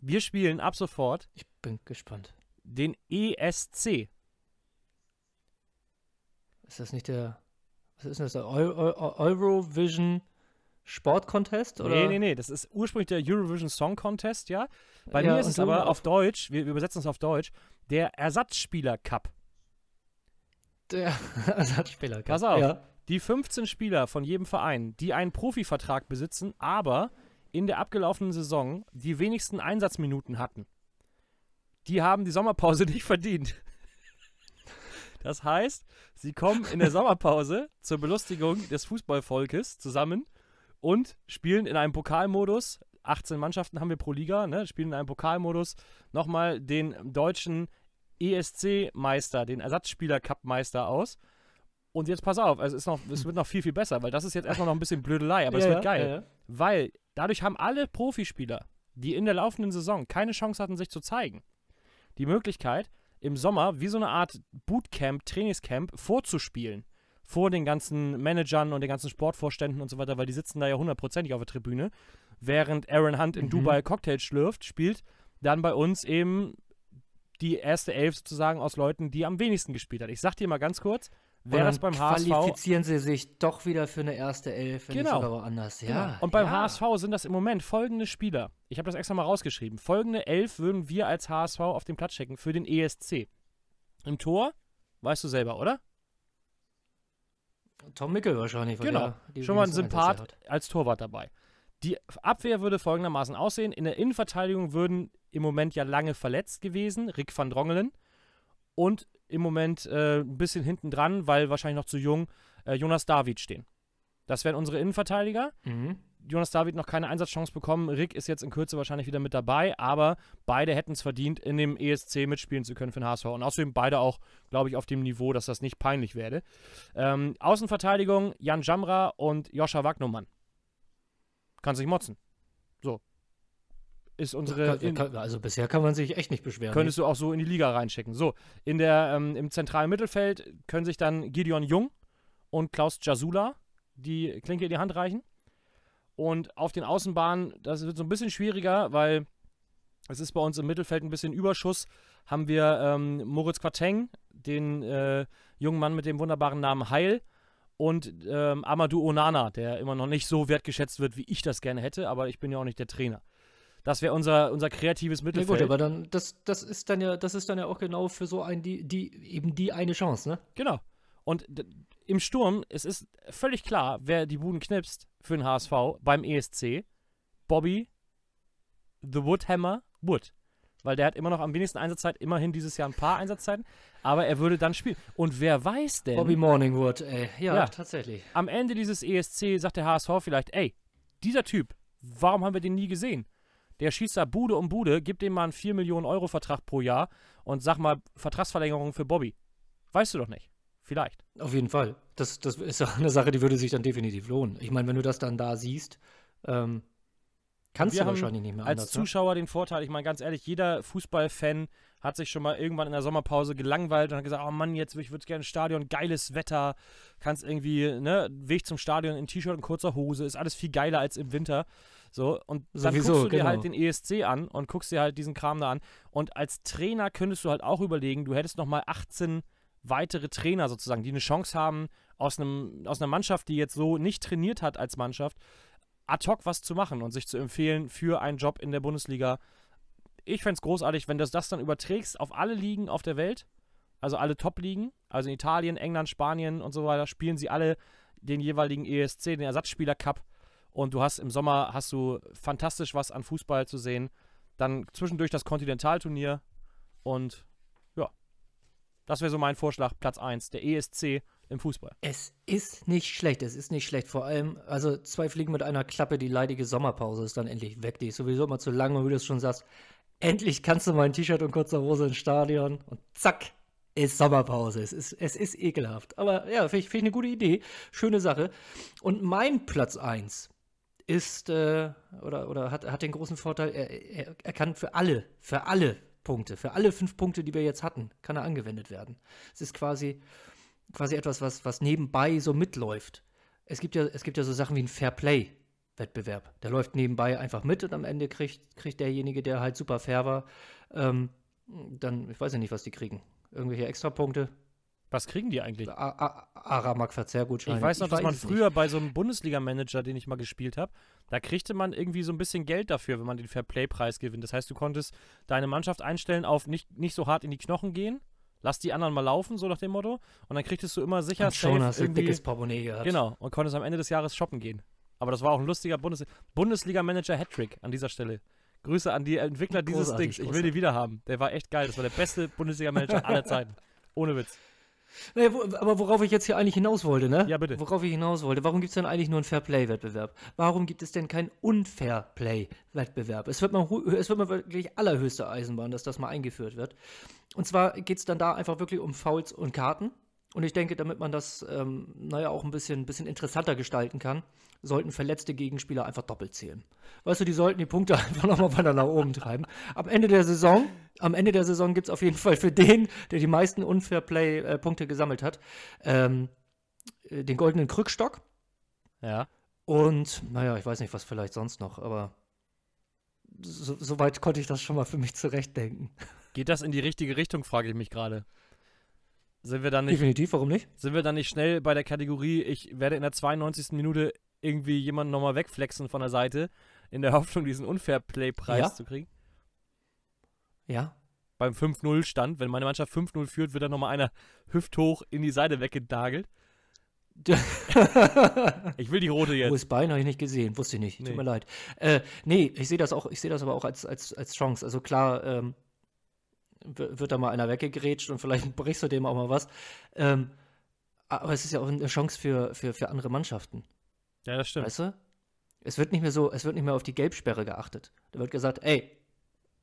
Wir spielen ab sofort. Ich bin gespannt. Den ESC. Ist das nicht der. Was ist denn das? Eurovision. Euro Sportcontest? Nee, nee, nee. Das ist ursprünglich der Eurovision Song Contest, ja. Bei ja, mir ist es aber auf Deutsch, wir, wir übersetzen es auf Deutsch, der Ersatzspieler Cup. Der <laughs> Ersatzspieler Cup. Pass auf. Ja. Die 15 Spieler von jedem Verein, die einen Profivertrag besitzen, aber in der abgelaufenen Saison die wenigsten Einsatzminuten hatten, die haben die Sommerpause <laughs> nicht verdient. Das heißt, sie kommen in der Sommerpause zur Belustigung des Fußballvolkes zusammen und spielen in einem Pokalmodus. 18 Mannschaften haben wir pro Liga, ne? spielen in einem Pokalmodus nochmal den deutschen ESC-Meister, den Ersatzspieler-Cup-Meister aus. Und jetzt pass auf, also es, noch, es, wird noch viel, viel besser, weil das ist jetzt erstmal noch ein bisschen Blödelei, aber ja, es wird geil. Ja. Weil dadurch haben alle Profispieler, die in der laufenden Saison keine Chance hatten, sich zu zeigen, die Möglichkeit, im Sommer wie so eine Art Bootcamp, Trainingscamp vorzuspielen vor den ganzen Managern und den ganzen Sportvorständen und so weiter, weil die sitzen da ja hundertprozentig auf der Tribüne. Während Aaron Hunt in mhm. Dubai Cocktail schlürft, spielt dann bei uns eben die erste Elf sozusagen aus Leuten, die am wenigsten gespielt hat. Ich sag dir mal ganz kurz, wäre das beim qualifizieren HSV. Qualifizieren sie sich doch wieder für eine erste Elf, wenn genau. sogar woanders, ja. Genau. Und beim ja. HSV sind das im Moment folgende Spieler. Ich habe das extra mal rausgeschrieben. Folgende Elf würden wir als HSV auf den Platz schicken für den ESC. Im Tor, weißt du selber, oder? Tom Mickel wahrscheinlich. Genau, der, schon mal ein Sympath als Torwart dabei. Die Abwehr würde folgendermaßen aussehen. In der Innenverteidigung würden im Moment ja lange verletzt gewesen, Rick van Drongelen. Und im Moment äh, ein bisschen hinten dran, weil wahrscheinlich noch zu jung, äh, Jonas David stehen. Das wären unsere Innenverteidiger. Mhm. Jonas David noch keine Einsatzchance bekommen. Rick ist jetzt in Kürze wahrscheinlich wieder mit dabei, aber beide hätten es verdient, in dem ESC mitspielen zu können für den HSV. Und außerdem beide auch, glaube ich, auf dem Niveau, dass das nicht peinlich werde. Ähm, Außenverteidigung Jan Jamra und Joscha Wagnumann. Kannst dich motzen. So. Ist unsere. Kann, kann, also bisher kann man sich echt nicht beschweren. Könntest nicht. Ne? du auch so in die Liga reinschicken. So, in der, ähm, im zentralen Mittelfeld können sich dann Gideon Jung und Klaus Jasula die Klinke in die Hand reichen. Und auf den Außenbahnen, das wird so ein bisschen schwieriger, weil es ist bei uns im Mittelfeld ein bisschen Überschuss. Haben wir ähm, Moritz Quateng, den äh, jungen Mann mit dem wunderbaren Namen Heil und ähm, Amadou Onana, der immer noch nicht so wertgeschätzt wird, wie ich das gerne hätte, aber ich bin ja auch nicht der Trainer. Das wäre unser, unser kreatives Mittelfeld. Ja gut, aber dann, das, das ist dann ja, das ist dann ja auch genau für so einen, die, die, eben die eine Chance, ne? Genau. Und im Sturm, es ist völlig klar, wer die Buden knipst für den HSV beim ESC. Bobby, The Woodhammer, Wood. Weil der hat immer noch am wenigsten Einsatzzeit, immerhin dieses Jahr ein paar Einsatzzeiten, aber er würde dann spielen. Und wer weiß denn. Bobby Morningwood, ey. Ja, ja, tatsächlich. Am Ende dieses ESC sagt der HSV vielleicht, ey, dieser Typ, warum haben wir den nie gesehen? Der schießt da Bude um Bude, gibt dem mal einen 4 Millionen Euro Vertrag pro Jahr und sag mal Vertragsverlängerung für Bobby. Weißt du doch nicht. Vielleicht. Auf jeden Fall. Das, das ist eine Sache, die würde sich dann definitiv lohnen. Ich meine, wenn du das dann da siehst, ähm, kannst wir du wahrscheinlich nicht mehr anders. Als ne? Zuschauer ne? den Vorteil, ich meine ganz ehrlich, jeder Fußballfan hat sich schon mal irgendwann in der Sommerpause gelangweilt und hat gesagt, oh Mann, jetzt würde ich würd gerne ein Stadion, geiles Wetter, kannst irgendwie, ne, Weg zum Stadion in T-Shirt und kurzer Hose, ist alles viel geiler als im Winter. So, und dann Sowieso, guckst du genau. dir halt den ESC an und guckst dir halt diesen Kram da an. Und als Trainer könntest du halt auch überlegen, du hättest nochmal 18 weitere Trainer sozusagen, die eine Chance haben, aus, einem, aus einer Mannschaft, die jetzt so nicht trainiert hat als Mannschaft, ad hoc was zu machen und sich zu empfehlen für einen Job in der Bundesliga. Ich fände es großartig, wenn du das, dann überträgst auf alle Ligen auf der Welt, also alle Top-Ligen, also in Italien, England, Spanien und so weiter, spielen sie alle den jeweiligen ESC, den Ersatzspieler-Cup. Und du hast im Sommer hast du fantastisch was an Fußball zu sehen. Dann zwischendurch das Kontinentalturnier und das wäre so mein Vorschlag, Platz 1, der ESC im Fußball. Es ist nicht schlecht, es ist nicht schlecht. Vor allem, also zwei Fliegen mit einer Klappe, die leidige Sommerpause ist dann endlich weg. Die ist sowieso immer zu lang und wie du es schon sagst, endlich kannst du mein T-Shirt und kurzer Hose ins Stadion und zack, ist Sommerpause. Es ist, es ist ekelhaft. Aber ja, finde ich, find ich eine gute Idee. Schöne Sache. Und mein Platz 1 ist äh, oder, oder hat, hat den großen Vorteil, er, er, er kann für alle, für alle Punkte. Für alle fünf Punkte, die wir jetzt hatten, kann er angewendet werden. Es ist quasi, quasi etwas, was, was nebenbei so mitläuft. Es gibt, ja, es gibt ja so Sachen wie ein Fair Play. Wettbewerb. Der läuft nebenbei einfach mit und am Ende kriegt, kriegt derjenige, der halt super fair war, ähm, dann, ich weiß ja nicht, was die kriegen. Irgendwelche Extrapunkte, was kriegen die eigentlich? Aramak Verzehrgutscheine. Ich weiß noch, ich dass weiß man früher nicht. bei so einem Bundesliga-Manager, den ich mal gespielt habe, da kriegte man irgendwie so ein bisschen Geld dafür, wenn man den Fairplay-Preis gewinnt. Das heißt, du konntest deine Mannschaft einstellen auf nicht, nicht so hart in die Knochen gehen, lass die anderen mal laufen, so nach dem Motto. Und dann kriegtest du immer sicher und schon hast du ein dickes Portemonnaie gehabt. Genau, und konntest am Ende des Jahres shoppen gehen. Aber das war auch ein lustiger Bundes Bundesliga-Manager-Hattrick an dieser Stelle. Grüße an die Entwickler dieses Großartig, Dings. Ich will die wieder haben. Der war echt geil. Das war der beste Bundesliga-Manager aller Zeiten. Ohne Witz. Naja, wo, aber worauf ich jetzt hier eigentlich hinaus wollte, ne? Ja, bitte. Worauf ich hinaus wollte, warum gibt es denn eigentlich nur einen Fairplay-Wettbewerb? Warum gibt es denn keinen Unfairplay-Wettbewerb? Es, es wird mal wirklich allerhöchste Eisenbahn, dass das mal eingeführt wird. Und zwar geht es dann da einfach wirklich um Fouls und Karten. Und ich denke, damit man das, ähm, naja, auch ein bisschen, bisschen interessanter gestalten kann, sollten verletzte Gegenspieler einfach doppelt zählen. Weißt du, die sollten die Punkte <laughs> einfach nochmal weiter nach oben treiben. Am Ende der Saison, am Ende der Saison gibt es auf jeden Fall für den, der die meisten Unfair Play-Punkte äh, gesammelt hat, ähm, äh, den goldenen Krückstock. Ja. Und, naja, ich weiß nicht, was vielleicht sonst noch, aber soweit so konnte ich das schon mal für mich zurechtdenken. Geht das in die richtige Richtung, frage ich mich gerade. Sind wir dann nicht, Definitiv, warum nicht? Sind wir dann nicht schnell bei der Kategorie, ich werde in der 92. Minute irgendwie jemanden nochmal wegflexen von der Seite, in der Hoffnung, diesen Unfair-Play-Preis ja. zu kriegen? Ja. Beim 5-0-Stand, wenn meine Mannschaft 5-0 führt, wird dann nochmal einer hüfthoch in die Seite weggedagelt. <laughs> ich will die rote jetzt. Hohes Bein habe ich nicht gesehen, wusste ich nicht. Nee. Tut mir leid. Äh, nee, ich sehe das auch, das aber auch als, als, als Chance. Also klar, ähm, wird da mal einer weggegrätscht und vielleicht <laughs> brichst du dem auch mal was. Ähm, aber es ist ja auch eine Chance für, für, für andere Mannschaften. Ja, das stimmt. Weißt du? Es wird nicht mehr so, es wird nicht mehr auf die Gelbsperre geachtet. Da wird gesagt, ey,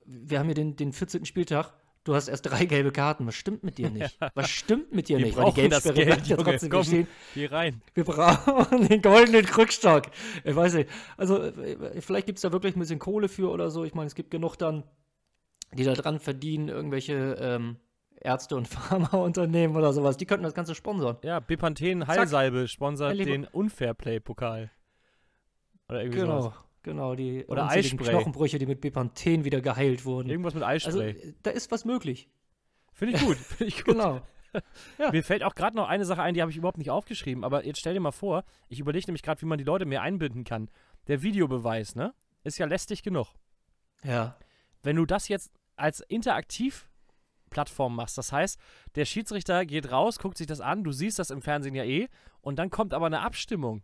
wir haben hier den, den 14. Spieltag, du hast erst drei gelbe Karten. Was stimmt mit dir nicht? <laughs> Was stimmt mit dir wir nicht? Weil die Gelbsperre Geld, ja trotzdem Komm, bestehen. Hier rein. Wir brauchen den goldenen Krückstock. Ich weiß nicht. Also, äh, äh, vielleicht gibt es da wirklich ein bisschen Kohle für oder so. Ich meine, es gibt genug dann die daran verdienen, irgendwelche ähm, Ärzte und <laughs> Pharmaunternehmen oder sowas, die könnten das Ganze sponsern. Ja, Bepanthen Heilsalbe Zack. sponsert ja, den Unfairplay Pokal. Oder irgendwie genau. Sowas. Genau, die oder Eispray. Knochenbrüche, die mit Bepanthen wieder geheilt wurden. Irgendwas mit Eispray. Also, da ist was möglich. Finde ich gut, <laughs> finde ich gut. genau. <laughs> Ja. Mir fällt auch gerade noch eine Sache ein, die habe ich überhaupt nicht aufgeschrieben, aber jetzt stell dir mal vor, ich überlege nämlich gerade, wie man die Leute mehr einbinden kann. Der Videobeweis, ne? Ist ja lästig genug. Ja. Wenn du das jetzt als interaktiv Plattform machst. Das heißt, der Schiedsrichter geht raus, guckt sich das an, du siehst das im Fernsehen ja eh, und dann kommt aber eine Abstimmung.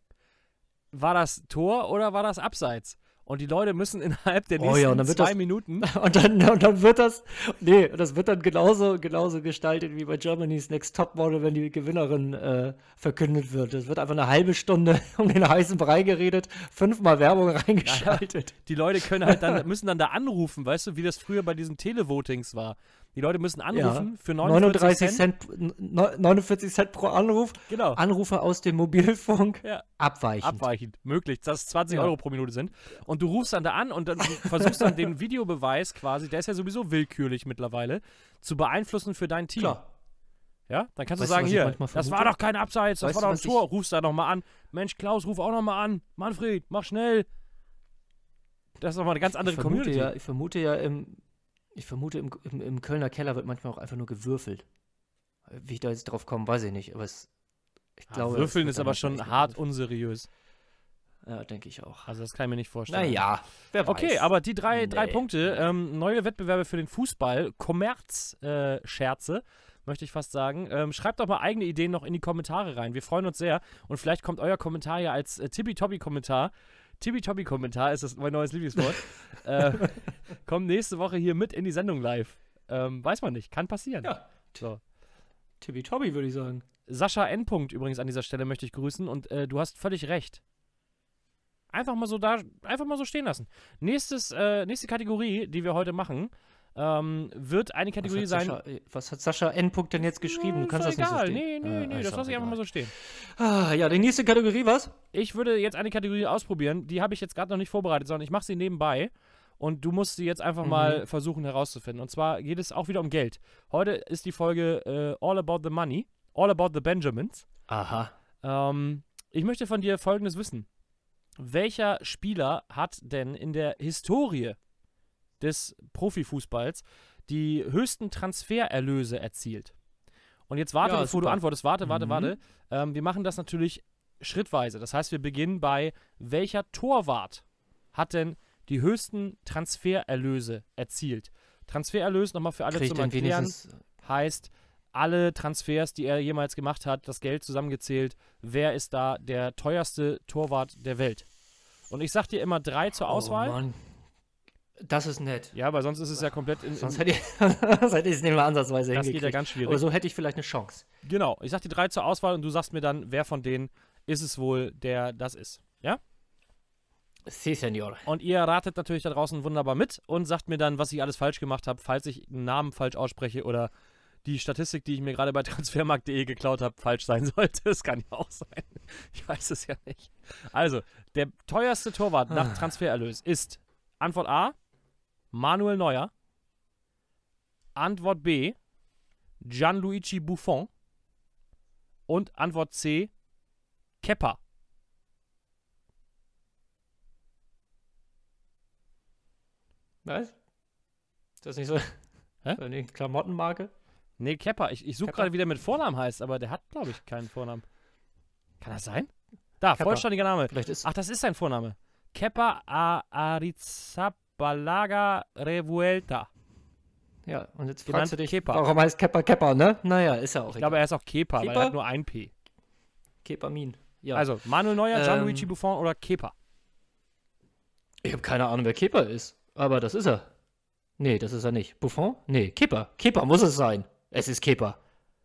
War das Tor oder war das Abseits? Und die Leute müssen innerhalb der nächsten oh ja, zwei das, Minuten. <laughs> Und dann, und dann wird das. Nee, das wird dann genauso, genauso gestaltet wie bei Germany's Next Top Model, wenn die Gewinnerin äh, verkündet wird. Es wird einfach eine halbe Stunde <laughs> um den heißen Brei geredet, fünfmal Werbung reingeschaltet. Ja, die Leute können halt dann, <laughs> müssen dann da anrufen, weißt du, wie das früher bei diesen Televotings war. Die Leute müssen anrufen ja. für 49 Cent. Cent. 49 Cent pro Anruf. Genau. Anrufe aus dem Mobilfunk. Ja. Abweichend. Abweichend. Möglich, dass es 20 ja. Euro pro Minute sind. Und du rufst dann da an und dann versuchst dann den <laughs> Videobeweis quasi, der ist ja sowieso willkürlich mittlerweile, zu beeinflussen für dein Team. Klar. Ja, dann kannst weißt du sagen, hier, das war doch kein Abseits, das weißt war doch ein Tor, rufst da nochmal an. Mensch, Klaus, ruf auch nochmal an. Manfred, mach schnell. Das ist nochmal eine ganz andere ich Community. Ja, ich vermute ja, im, ich vermute, im, im, im, Kölner Keller wird manchmal auch einfach nur gewürfelt. Wie ich da jetzt drauf komme, weiß ich nicht, aber es, ich ah, glaube. Würfeln ist aber schon hart unseriös. Ja, denke ich auch. Also das kann ich mir nicht vorstellen. Naja, wer weiß. Okay, aber die drei, nee. drei Punkte. Ähm, neue Wettbewerbe für den Fußball, Kommerz-Scherze, äh, möchte ich fast sagen. Ähm, schreibt doch mal eigene Ideen noch in die Kommentare rein. Wir freuen uns sehr. Und vielleicht kommt euer Kommentar ja als äh, Tibi-Tobi-Kommentar Tibi-Tobi-Kommentar ist das mein neues Lieblingswort. <laughs> äh, kommen nächste Woche hier mit in die Sendung live. Ähm, weiß man nicht, kann passieren. Ja. So. Tibi-Tobi, würde ich sagen. Sascha Endpunkt übrigens an dieser Stelle möchte ich grüßen und äh, du hast völlig recht. Einfach mal so da, einfach mal so stehen lassen. Nächstes, äh, nächste Kategorie, die wir heute machen, ähm, wird eine Kategorie was Sascha, sein. Äh, was hat Sascha N. denn jetzt geschrieben? Du hm, kannst das egal. nicht so stehen. Nee, nee, ah, nee, das lasse ich einfach mal so stehen. Ah, ja, die nächste Kategorie, was? Ich würde jetzt eine Kategorie ausprobieren. Die habe ich jetzt gerade noch nicht vorbereitet, sondern ich mache sie nebenbei. Und du musst sie jetzt einfach mhm. mal versuchen herauszufinden. Und zwar geht es auch wieder um Geld. Heute ist die Folge äh, All About the Money. All About the Benjamins. Aha. Ähm, ich möchte von dir Folgendes wissen. Welcher Spieler hat denn in der Historie des Profifußballs die höchsten Transfererlöse erzielt. Und jetzt warte, ja, bevor super. du antwortest. Warte, warte, mhm. warte. Ähm, wir machen das natürlich schrittweise. Das heißt, wir beginnen bei, welcher Torwart hat denn die höchsten Transfererlöse erzielt? Transfererlöse, nochmal für alle Krieg zum Erklären, heißt alle Transfers, die er jemals gemacht hat, das Geld zusammengezählt. Wer ist da der teuerste Torwart der Welt? Und ich sag dir immer drei zur oh Auswahl. Oh, das ist nett. Ja, aber sonst ist es ja komplett. In, in sonst hätte ich, <laughs> hätte ich es nicht mal ansatzweise Das geht ja ganz schwierig. Aber so hätte ich vielleicht eine Chance. Genau. Ich sag die drei zur Auswahl und du sagst mir dann, wer von denen ist es wohl, der das ist. Ja? Sí, Senor. Und ihr ratet natürlich da draußen wunderbar mit und sagt mir dann, was ich alles falsch gemacht habe, falls ich einen Namen falsch ausspreche oder die Statistik, die ich mir gerade bei <laughs> transfermarkt.de geklaut habe, falsch sein sollte. <laughs> Das kann ja auch sein. Ich weiß es ja nicht. Also, der teuerste Torwart nach ah. Transfererlös ist Antwort A, Manuel Neuer. Antwort B, Gianluigi Buffon. Und Antwort C, Keppa. Was? Ist das nicht so? <laughs> Hä? Eine Klamottenmarke? Nee, Kepper. Ich, ich suche gerade, wie der mit Vornamen heißt, aber der hat, glaube ich, keinen Vornamen. Kann das sein? Da, Kepper. vollständiger Name. Vielleicht ist Ach, das ist sein Vorname. Kepper Arizab Balaga Revuelta. Ja, und jetzt Genannt fragst du dich, Kepa. warum heißt Kepa Kepa, ne? Naja, ist er auch Ich egal. glaube, er ist auch Kepa, Kepa? weil er hat nur ein P. Kepamin, ja. Also, Manuel Neuer, ähm, Gianluigi Buffon oder Kepa? Ich habe keine Ahnung, wer Kepa ist, aber das ist er. Nee, das ist er nicht. Buffon? Nee, Kepa. Kepa muss es sein. Es ist Kepa. Aber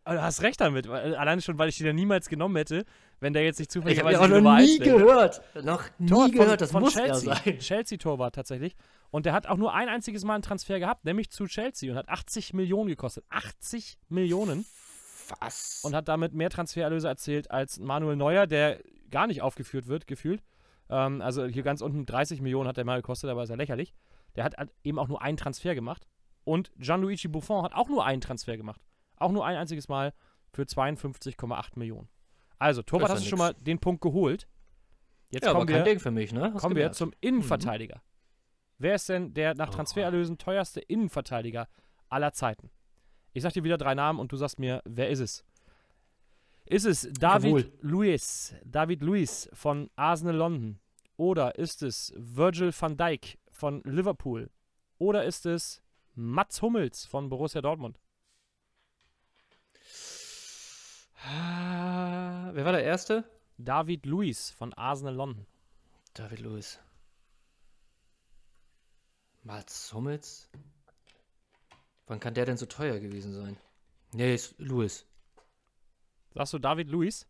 ah, du hast recht damit, allein schon, weil ich den ja niemals genommen hätte, wenn der jetzt nicht zufällig Ich habe auch noch nie gehört. Noch nie Tor gehört, von, das von muss Chelsea. er sein. Chelsea-Torwart tatsächlich. Und der hat auch nur ein einziges Mal einen Transfer gehabt, nämlich zu Chelsea und hat 80 Millionen gekostet. 80 Millionen. Was? Und hat damit mehr Transfererlöse erzählt als Manuel Neuer, der gar nicht aufgeführt wird, gefühlt. Ähm, also hier ganz unten 30 Millionen hat der mal gekostet, aber ist ja lächerlich. Der hat eben auch nur einen Transfer gemacht. Und Gianluigi Buffon hat auch nur einen Transfer gemacht. Auch nur ein einziges Mal für 52,8 Millionen. Also, Torwart hast du schon mal den Punkt geholt. Jetzt ja, kommen aber kein wir, Ding für mich, ne? Was kommen wir zum Innenverteidiger. Mhm. Wer ist denn der nach oh Transfererlösen teuerste Innenverteidiger aller Zeiten? Ich sag dir wieder drei Namen und du sagst mir, wer ist es? Ist es David Jawohl. Luiz, David Luiz von Arsenal London? Oder ist es Virgil van Dijk von Liverpool? Oder ist es Mats Hummels von Borussia Dortmund? Wer war der Erste? David Luiz von Arsenal London. David Luiz. Mats Hummels? Wann kann der denn so teuer gewesen sein? Nee, ist Luis. Sagst du David Luis?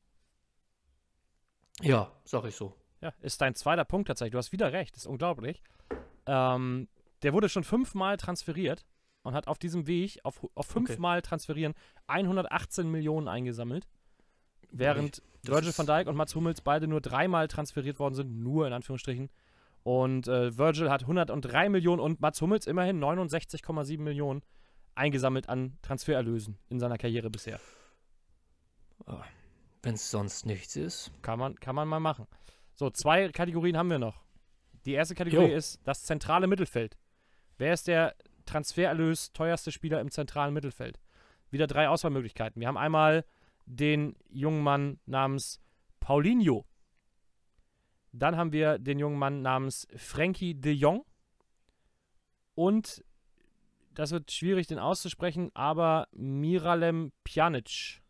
Ja, sag ich so. Ja, ist dein zweiter Punkt tatsächlich. Du hast wieder recht, ist unglaublich. Ähm, der wurde schon fünfmal transferiert und hat auf diesem Weg, auf, auf fünfmal okay. transferieren, 118 Millionen eingesammelt. Während Virgil van Dijk und Mats Hummels beide nur dreimal transferiert worden sind, nur in Anführungsstrichen, und äh, Virgil hat 103 Millionen und Mats Hummels immerhin 69,7 Millionen eingesammelt an Transfererlösen in seiner Karriere bisher. Ah, Wenn es sonst nichts ist. Kann man, kann man mal machen. So, zwei Kategorien haben wir noch. Die erste Kategorie jo. ist das zentrale Mittelfeld. Wer ist der Transfererlös teuerste Spieler im zentralen Mittelfeld? Wieder drei Auswahlmöglichkeiten. Wir haben einmal den jungen Mann namens Paulinho dann haben wir den jungen Mann namens Frankie de Jong. Und das wird schwierig, den auszusprechen, aber Miralem Pjanic.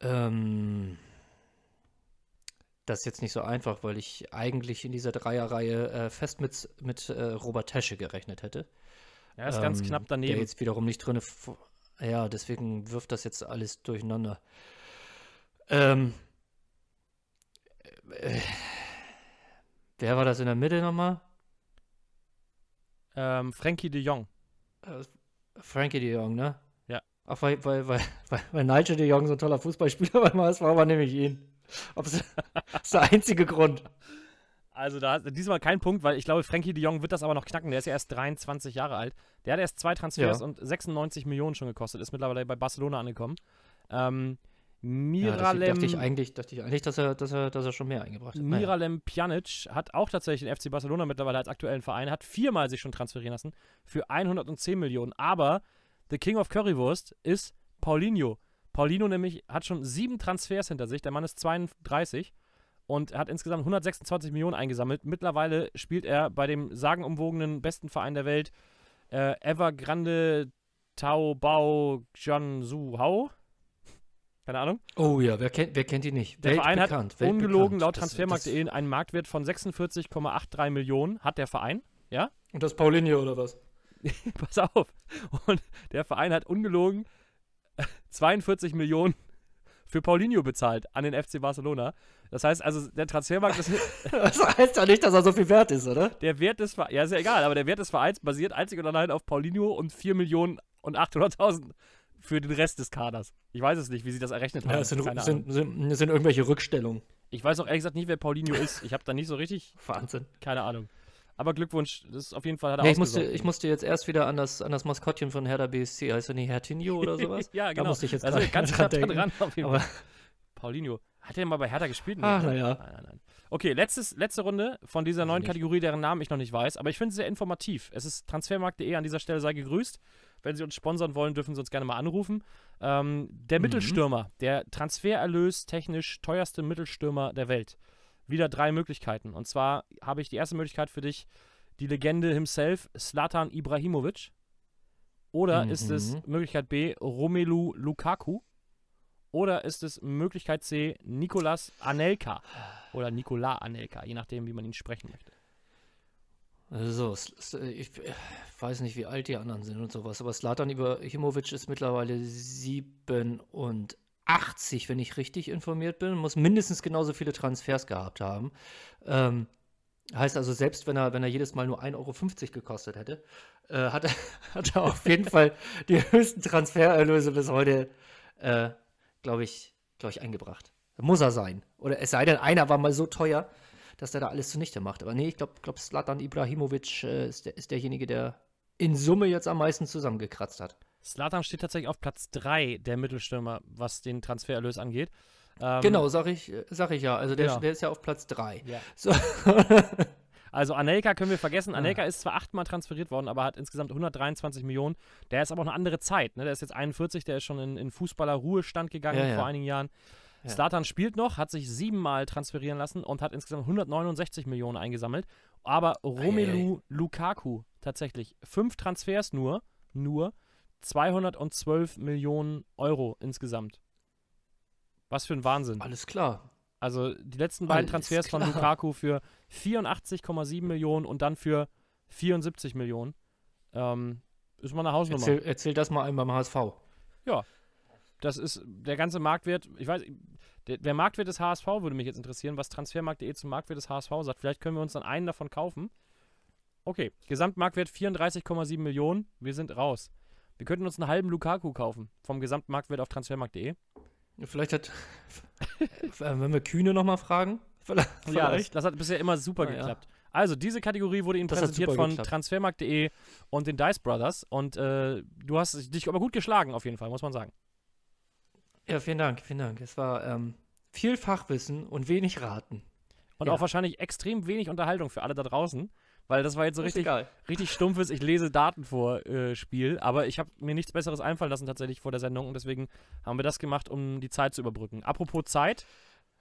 Ähm, das ist jetzt nicht so einfach, weil ich eigentlich in dieser Dreierreihe äh, fest mit, mit äh, Robert Tesche gerechnet hätte. Ja, ist ähm, ganz knapp daneben. Der jetzt wiederum nicht drin. Ja, deswegen wirft das jetzt alles durcheinander. Ähm, äh, wer war das in der Mitte nochmal? Ähm, Frankie de Jong. Äh, Frankie de Jong, ne? Ja. Ach, weil, weil, weil, weil, weil Nigel de Jong so ein toller Fußballspieler war, das war aber nämlich ihn. das ist der einzige Grund. Also da diesmal kein Punkt, weil ich glaube, Frankie de Jong wird das aber noch knacken. Der ist ja erst 23 Jahre alt. Der hat erst zwei Transfers ja. und 96 Millionen schon gekostet. Ist mittlerweile bei Barcelona angekommen. Ähm, Miralem. Ja, dachte ich eigentlich, dachte ich eigentlich dass, er, dass, er, dass er schon mehr eingebracht hat. Miralem naja. Pjanic hat auch tatsächlich den FC Barcelona mittlerweile als aktuellen Verein, hat viermal sich schon transferieren lassen für 110 Millionen. Aber The King of Currywurst ist Paulinho. Paulinho nämlich hat schon sieben Transfers hinter sich. Der Mann ist 32 und hat insgesamt 126 Millionen eingesammelt. Mittlerweile spielt er bei dem sagenumwogenen besten Verein der Welt, äh, Evergrande Taobao Jianzhuhao. Keine Ahnung. Oh ja, wer kennt, wer kennt die nicht? Der Verein hat ungelogen laut Transfermarkt.de einen Marktwert von 46,83 Millionen hat der Verein, ja? Und das Paulinho oder was? <laughs> Pass auf. Und der Verein hat ungelogen 42 <laughs> Millionen für Paulinho bezahlt an den FC Barcelona. Das heißt also, der Transfermarkt ist. <laughs> das heißt ja nicht, dass er so viel wert ist, oder? Der Wert des Vereins, ja, ist ja egal, aber der Wert des Vereins basiert einzig und allein auf Paulinho und 4 Millionen und 800.000 für den Rest des Kaders. Ich weiß es nicht, wie sie das errechnet haben. Ja, es sind, sind, sind, sind, irgendwelche Rückstellungen. Ich weiß auch ehrlich gesagt nicht, wer Paulinho ist. Ich habe da nicht so richtig. <laughs> Wahnsinn. Keine Ahnung. Aber Glückwunsch, das ist auf jeden Fall hat er nee, ich musste, ich musste jetzt erst wieder an das, an das Maskottchen von Herder BSC, heißt er nicht Hertinho oder <laughs> sowas? ja, genau. Da musste ich jetzt also ganz <laughs> dran, dran, dran auf jeden Fall. Paulinho, hat er mal bei Hertha gespielt? Ach, naja. Nein, nein, nein. Okay, letztes, letzte Runde von dieser neuen Kategorie, deren Namen ich noch nicht weiß, aber ich finde sie sehr informativ. Es ist transfermarkt.de, an dieser Stelle sei gegrüßt. Wenn Sie uns sponsern wollen, dürfen Sie uns gerne mal anrufen. Ähm, der mhm. Mittelstürmer, der transfererlös technisch teuerste Mittelstürmer der Welt. Wieder drei Möglichkeiten. Und zwar habe ich die erste Möglichkeit für dich, die Legende himself, Slatan Ibrahimovic. Oder mhm. ist es Möglichkeit B, Romelu Lukaku? Oder ist es Möglichkeit C, Nikolas Anelka? Oder Nikola Anelka, je nachdem, wie man ihn sprechen möchte. So, also, ich äh, weiß nicht, wie alt die anderen sind und sowas, aber Slatan Ibrahimovic ist mittlerweile 87, wenn ich richtig informiert bin, muss mindestens genauso viele Transfers gehabt haben. Ähm, heißt also, selbst wenn er, wenn er jedes Mal nur 1,50 Euro gekostet hätte, äh, hat, er, <laughs> hat er auf jeden Fall die höchsten Transfererlöse bis heute, äh, glaube ich, glaube ich, eingebracht. Muss er sein. Oder es sei denn, einer war mal so teuer, dass der da alles zunichte macht. Aber nee, ich glaube, glaub, Slatan Ibrahimovic äh, ist, der, ist derjenige, der in Summe jetzt am meisten zusammengekratzt hat. Slatan steht tatsächlich auf Platz 3 der Mittelstürmer, was den Transfererlös angeht. Ähm, genau, sag ich, sag ich ja. Also der, genau. der ist ja auf Platz 3. Ja. So. <laughs> also Anelka können wir vergessen. Anelka ja. ist zwar achtmal transferiert worden, aber hat insgesamt 123 Millionen. Der ist aber auch eine andere Zeit. Ne? Der ist jetzt 41, der ist schon in, in Fußballer-Ruhestand gegangen ja, vor einigen Jahren. Ja. Slatan spielt noch, hat sich siebenmal transferieren lassen und hat insgesamt 169 Millionen eingesammelt. Aber Romelu Eieiei. Lukaku tatsächlich fünf Transfers nur, nur 212 Millionen Euro insgesamt. Was für ein Wahnsinn. Alles klar. Also die letzten beiden Alles Transfers klar. von Lukaku für 84,7 Millionen und dann für 74 Millionen. Ähm, ist mal eine Hausnummer. Erzähl, erzähl das mal einem beim HSV. Ja, das ist der ganze Marktwert. Ich weiß, der, der, Marktwert des HSV würde mich jetzt interessieren, was Transfermarkt.de zum Marktwert des HSV sagt. Vielleicht können wir uns dann einen davon kaufen. Okay, Gesamtmarktwert 34,7 Millionen. Wir sind raus. Wir könnten uns einen halben Lukaku kaufen vom Gesamtmarktwert auf Transfermarkt.de. Vielleicht hat, <laughs> äh, wenn wir Kühne nochmal fragen. <laughs> Vielleicht. Ja, das, das, hat bisher immer super ah, geklappt. Ja. Also, diese Kategorie wurde Ihnen das präsentiert von transfermarkt.de und den Dice Brothers. Und äh, du hast dich aber gut geschlagen, auf jeden Fall, muss man sagen. Ja, vielen Dank, vielen Dank. Es war ähm, viel Fachwissen und wenig Raten. Und ja. auch wahrscheinlich extrem wenig Unterhaltung für alle da draußen, weil das war jetzt so richtig, richtig stumpfes, ich lese Daten vor äh, Spiel, aber ich habe mir nichts Besseres einfallen lassen tatsächlich vor der Sendung und deswegen haben wir das gemacht, um die Zeit zu überbrücken. Apropos Zeit.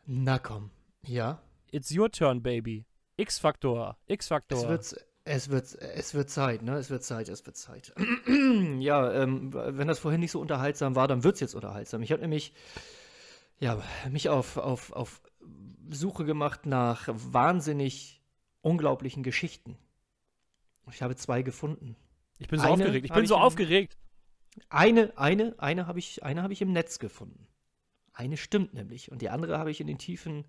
Na komm, ja. It's your turn, baby. X-Faktor, X-Faktor. Es wird's es wird, es wird Zeit, ne? Es wird Zeit, es wird Zeit. <clears throat> ja, ähm, wenn das vorhin nicht so unterhaltsam war, dann wird es jetzt unterhaltsam. Ich habe nämlich ja, mich auf, auf, auf Suche gemacht nach wahnsinnig unglaublichen Geschichten. Ich habe zwei gefunden. Ich bin so eine aufgeregt. Ich bin ich so aufgeregt. Eine, eine, eine habe ich, eine ich im Netz gefunden. Eine stimmt nämlich und die andere habe ich in den Tiefen,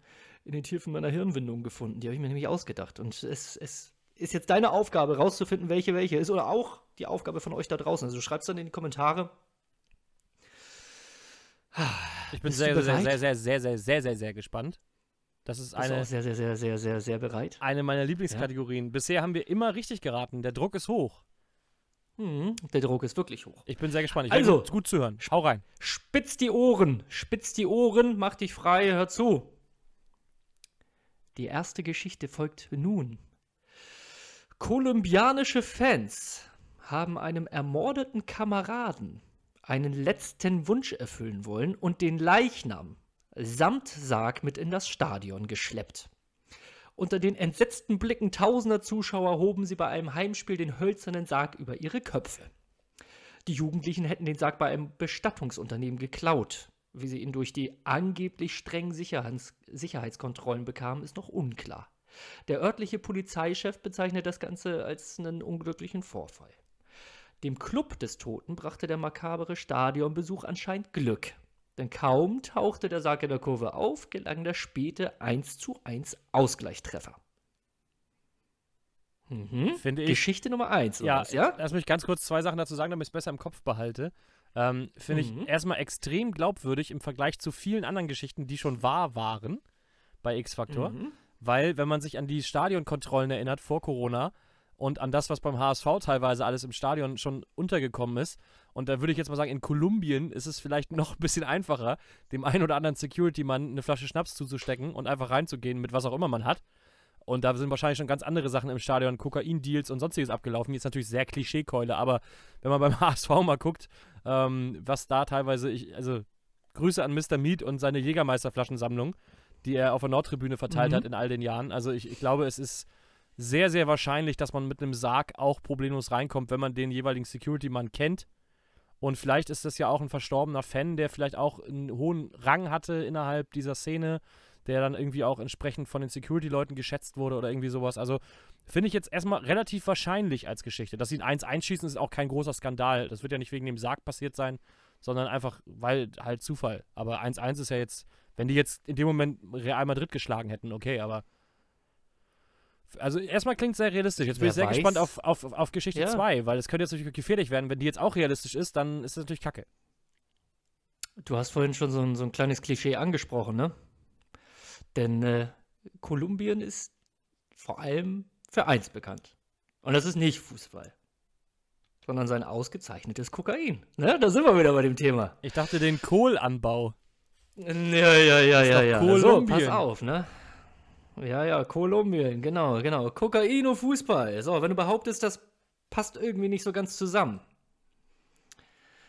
in den Tiefen meiner Hirnwindung gefunden. Die habe ich mir nämlich ausgedacht und es, es ist jetzt deine Aufgabe, rauszufinden, welche welche ist oder auch die Aufgabe von euch da draußen. Also schreibt es dann in die Kommentare. Ich bin sehr, sehr, sehr, sehr, sehr, sehr, sehr, sehr, sehr gespannt. Das ist eine. sehr, sehr, sehr, sehr, sehr, sehr bereit. Eine meiner Lieblingskategorien. Ja. Bisher haben wir immer richtig geraten. Der Druck ist hoch. Mhm. Der Druck ist wirklich hoch. Ich bin sehr gespannt. Ich also, gut, gut zu hören. Schau rein. Spitz die Ohren. Spitz die Ohren. Mach dich frei. Hör zu. Die erste Geschichte folgt nun. Kolumbianische Fans haben einem ermordeten Kameraden einen letzten Wunsch erfüllen wollen und den Leichnam samt Sarg mit in das Stadion geschleppt. Unter den entsetzten Blicken tausender Zuschauer hoben sie bei einem Heimspiel den hölzernen Sarg über ihre Köpfe. Die Jugendlichen hätten den Sarg bei einem Bestattungsunternehmen geklaut. Wie sie ihn durch die angeblich strengen Sicherheits Sicherheitskontrollen bekamen, ist noch unklar. Der örtliche Polizeichef bezeichnet das Ganze als einen unglücklichen Vorfall. Dem Club des Toten brachte der makabere Stadionbesuch anscheinend Glück. Denn kaum tauchte der Sarg in der Kurve auf, gelang der späte 1 zu 1 Ausgleichstreffer. Mhm. Finde ich. Geschichte Nummer 1. Ja, ja, lass mich ganz kurz zwei Sachen dazu sagen, damit ich es besser im Kopf behalte. Ähm, Finde mhm. ich erstmal extrem glaubwürdig im Vergleich zu vielen anderen Geschichten, die schon wahr waren bei X-Faktor. Mhm. Weil, wenn man sich an die Stadionkontrollen erinnert vor Corona und an das, was beim HSV teilweise alles im Stadion schon untergekommen ist, und da würde ich jetzt mal sagen, in Kolumbien ist es vielleicht <laughs> noch ein bisschen einfacher, dem einen oder anderen Security-Mann eine Flasche Schnaps zuzustecken und einfach reinzugehen mit was auch immer man hat. Und da sind wahrscheinlich schon ganz andere Sachen im Stadion, Kokain-Deals und sonstiges abgelaufen. Jetzt natürlich sehr Klischeekeule, aber wenn man beim HSV <laughs> mal guckt, ähm, was da teilweise, ich, also Grüße an Mr. Meat und seine Jägermeisterflaschensammlung die er auf der Nordtribüne verteilt mhm. hat in all den Jahren. Also ich, ich glaube, es ist sehr, sehr wahrscheinlich, dass man mit einem Sarg auch problemlos reinkommt, wenn man den jeweiligen Security-Mann kennt. Und vielleicht ist das ja auch ein verstorbener Fan, der vielleicht auch einen hohen Rang hatte innerhalb dieser Szene, der dann irgendwie auch entsprechend von den Security-Leuten geschätzt wurde oder irgendwie sowas. Also finde ich jetzt erstmal relativ wahrscheinlich als Geschichte. Dass sie ihn eins einschießen, ist auch kein großer Skandal. Das wird ja nicht wegen dem Sarg passiert sein, sondern einfach, weil halt Zufall. Aber 1-1 ist ja jetzt wenn die jetzt in dem Moment Real Madrid geschlagen hätten, okay, aber. Also erstmal klingt es sehr realistisch. Jetzt bin Wer ich sehr weiß. gespannt auf, auf, auf Geschichte 2, ja. weil es könnte jetzt natürlich gefährlich werden. Wenn die jetzt auch realistisch ist, dann ist das natürlich Kacke. Du hast vorhin schon so ein, so ein kleines Klischee angesprochen, ne? Denn äh, Kolumbien ist vor allem für eins bekannt. Und das ist nicht Fußball sondern sein ausgezeichnetes Kokain. Ne? Da sind wir wieder bei dem Thema. Ich dachte, den Kohlanbau. Ja, ja, ja, ja, ja. Kolumbien. So, pass auf, ne? Ja, ja, Kolumbien, genau, genau. Kokaino Fußball. So, wenn du behauptest, das passt irgendwie nicht so ganz zusammen,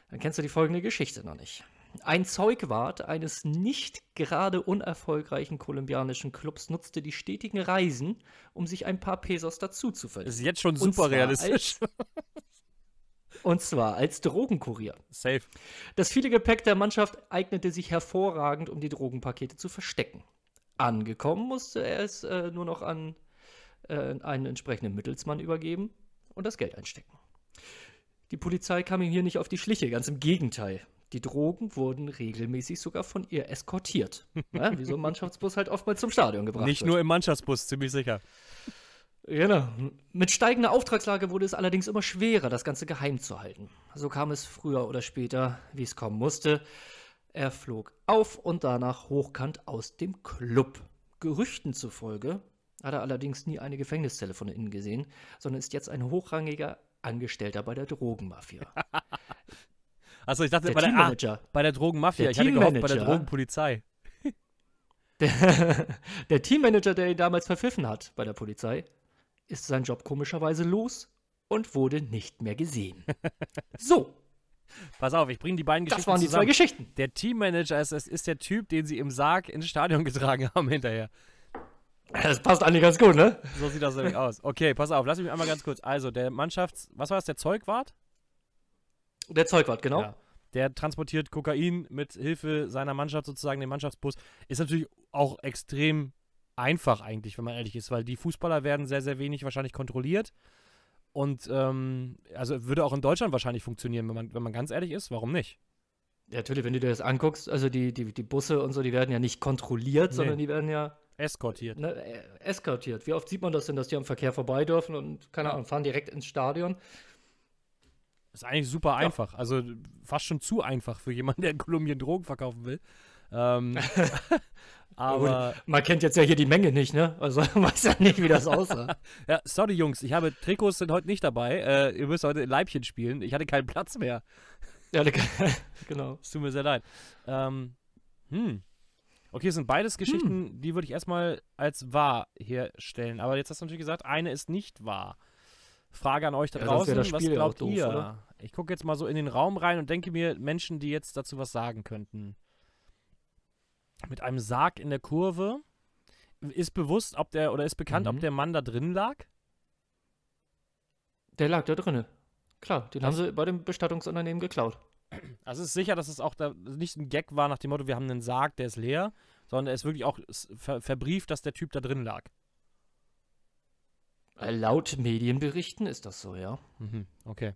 dann kennst du die folgende Geschichte noch nicht. Ein Zeugwart eines nicht gerade unerfolgreichen kolumbianischen Clubs nutzte die stetigen Reisen, um sich ein paar Pesos dazu zu verdienen. Ist jetzt schon super realistisch. Als, <laughs> Und zwar als Drogenkurier. Safe. Das viele Gepäck der Mannschaft eignete sich hervorragend, um die Drogenpakete zu verstecken. Angekommen musste er es äh, nur noch an äh, einen entsprechenden Mittelsmann übergeben und das Geld einstecken. Die Polizei kam ihm hier nicht auf die Schliche, ganz im Gegenteil. Die Drogen wurden regelmäßig sogar von ihr eskortiert. ja, wie so ein Mannschaftsbus halt oftmals zum Stadion gebracht. Nicht wird. nur im Mannschaftsbus, ziemlich sicher. Genau. Mit steigender Auftragslage wurde es allerdings immer schwerer, das Ganze geheim zu halten. So kam es früher oder später, wie es kommen musste. Er flog auf und danach hochkant aus dem Club. Gerüchten zufolge hat er allerdings nie eine Gefängniszelle von innen gesehen, sondern ist jetzt ein hochrangiger Angestellter bei der Drogenmafia. <laughs> Achso, ich dachte der bei, der, ah, bei der Drogenmafia, der ich hatte gehofft bei der Drogenpolizei. <laughs> Der, <laughs> der Teammanager, der ihn damals verpfiffen hat bei der Polizei, ist sein Job komischerweise los und wurde nicht mehr gesehen. <laughs> so. Pass auf, ich bringe die beiden Geschichten. Das waren die zusammen. zwei Geschichten. Der Teammanager ist, ist der Typ, den sie im Sarg ins Stadion <laughs> getragen haben hinterher. Das passt eigentlich ganz gut, ne? So sieht das nämlich aus. Okay, pass auf, lass mich einmal ganz kurz. Also, der Mannschafts-, was war das, der Zeugwart? Der Zeugwart, genau. Ja. Der transportiert Kokain mit Hilfe seiner Mannschaft sozusagen, den Mannschaftsbus. Ist natürlich auch extrem einfach eigentlich, wenn man ehrlich ist, weil die Fußballer werden sehr, sehr wenig wahrscheinlich kontrolliert. Und ähm, also würde auch in Deutschland wahrscheinlich funktionieren, wenn man, wenn man ganz ehrlich ist, warum nicht? Ja, natürlich, wenn du dir das anguckst, also die, die, die Busse und so, die werden ja nicht kontrolliert, nee. sondern die werden ja. Eskortiert. Ne, e, eskortiert. Wie oft sieht man das denn, dass die am Verkehr vorbei dürfen und, keine Ahnung, fahren direkt ins Stadion? Ist eigentlich super ja. einfach. Also fast schon zu einfach für jemanden, der in Kolumbien Drogen verkaufen will. ähm, <laughs> <laughs> Aber Gut, man kennt jetzt ja hier die Menge nicht, ne? Also <laughs> weiß ja nicht, wie das aussah. <laughs> ja, sorry Jungs, ich habe Trikots sind heute nicht dabei. Äh, ihr müsst heute Leibchen spielen. Ich hatte keinen Platz mehr. Ja, <laughs> genau. Es tut mir sehr leid. Ähm, hm. Okay, es sind beides hm. Geschichten, hm. die würde ich erstmal als wahr herstellen. Aber jetzt hast du natürlich gesagt, eine ist nicht wahr. Frage an euch da ja, draußen, was glaubt ihr? Oder? Ich gucke jetzt mal so in den Raum rein und denke mir Menschen, die jetzt dazu was sagen könnten mit einem Sarg in der Kurve. Ist bewusst, ob der oder ist bekannt, mhm. ob der Mann da drin lag? Der lag da drinne. Klar, den das haben sie bei dem Bestattungsunternehmen geklaut. Also ist sicher, dass es auch da nicht ein Gag war nach dem Motto, wir haben einen Sarg, der ist leer, sondern er ist wirklich auch ver verbrieft, dass der Typ da drin lag. Äh, laut Medienberichten ist das so, ja. Mhm, okay.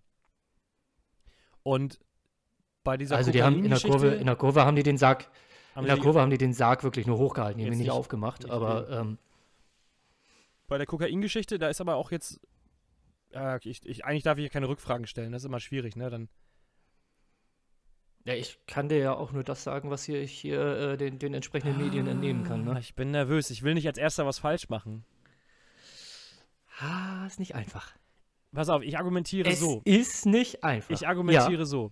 Und bei dieser Also die haben in der Kurve, in der Kurve haben die den Sarg, in der Kurve haben die den Sarg wirklich nur hochgehalten, die haben ihn nicht, nicht aufgemacht, nicht aber. Ähm, bei der Kokain-Geschichte, da ist aber auch jetzt. Äh, ich, ich, eigentlich darf ich keine Rückfragen stellen, das ist immer schwierig, ne? Dann. Ja, ich kann dir ja auch nur das sagen, was hier ich hier äh, den, den, entsprechenden Medien entnehmen kann. Ne? Ich bin nervös. Ich will nicht als erster was falsch machen. Ah, ist nicht einfach. Pass auf, ich argumentiere es so. Ist nicht einfach. Ich argumentiere ja. so.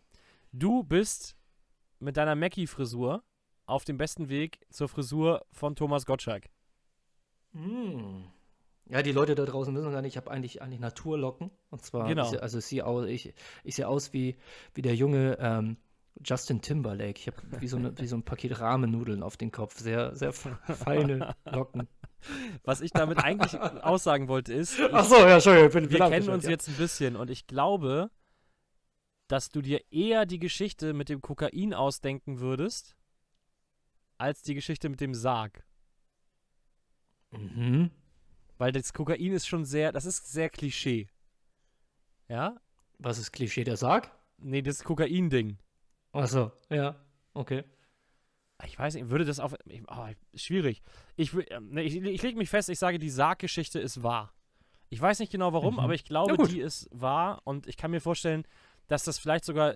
Du bist mit deiner Mackie-Frisur auf dem besten Weg zur Frisur von Thomas Gottschalk. Mm. Ja, die Leute da draußen wissen gar nicht, ich habe eigentlich, eigentlich Naturlocken. Und zwar, genau. ich, also sie aus, ich, ich sehe aus wie, wie der junge ähm, Justin Timberlake. Ich habe wie, so wie so ein Paket Rahmennudeln auf den Kopf. Sehr, sehr feine Locken. Was ich damit eigentlich aussagen wollte, ist. Ich, Ach so, ja, Entschuldigung, ich bin, wir kennen uns ja. jetzt ein bisschen und ich glaube, dass du dir eher die Geschichte mit dem Kokain ausdenken würdest, als die Geschichte mit dem Sarg. Mhm. Weil das Kokain ist schon sehr, das ist sehr Klischee. Ja? Was ist Klischee, der Sarg? Nee, das Kokain-Ding. Achso, ja, okay. Ich weiß nicht, würde das auf. Oh, schwierig. Ich, ähm, ich, ich lege mich fest, ich sage, die Sarg-Geschichte ist wahr. Ich weiß nicht genau warum, mhm. aber ich glaube, ja, die ist wahr und ich kann mir vorstellen, dass das vielleicht sogar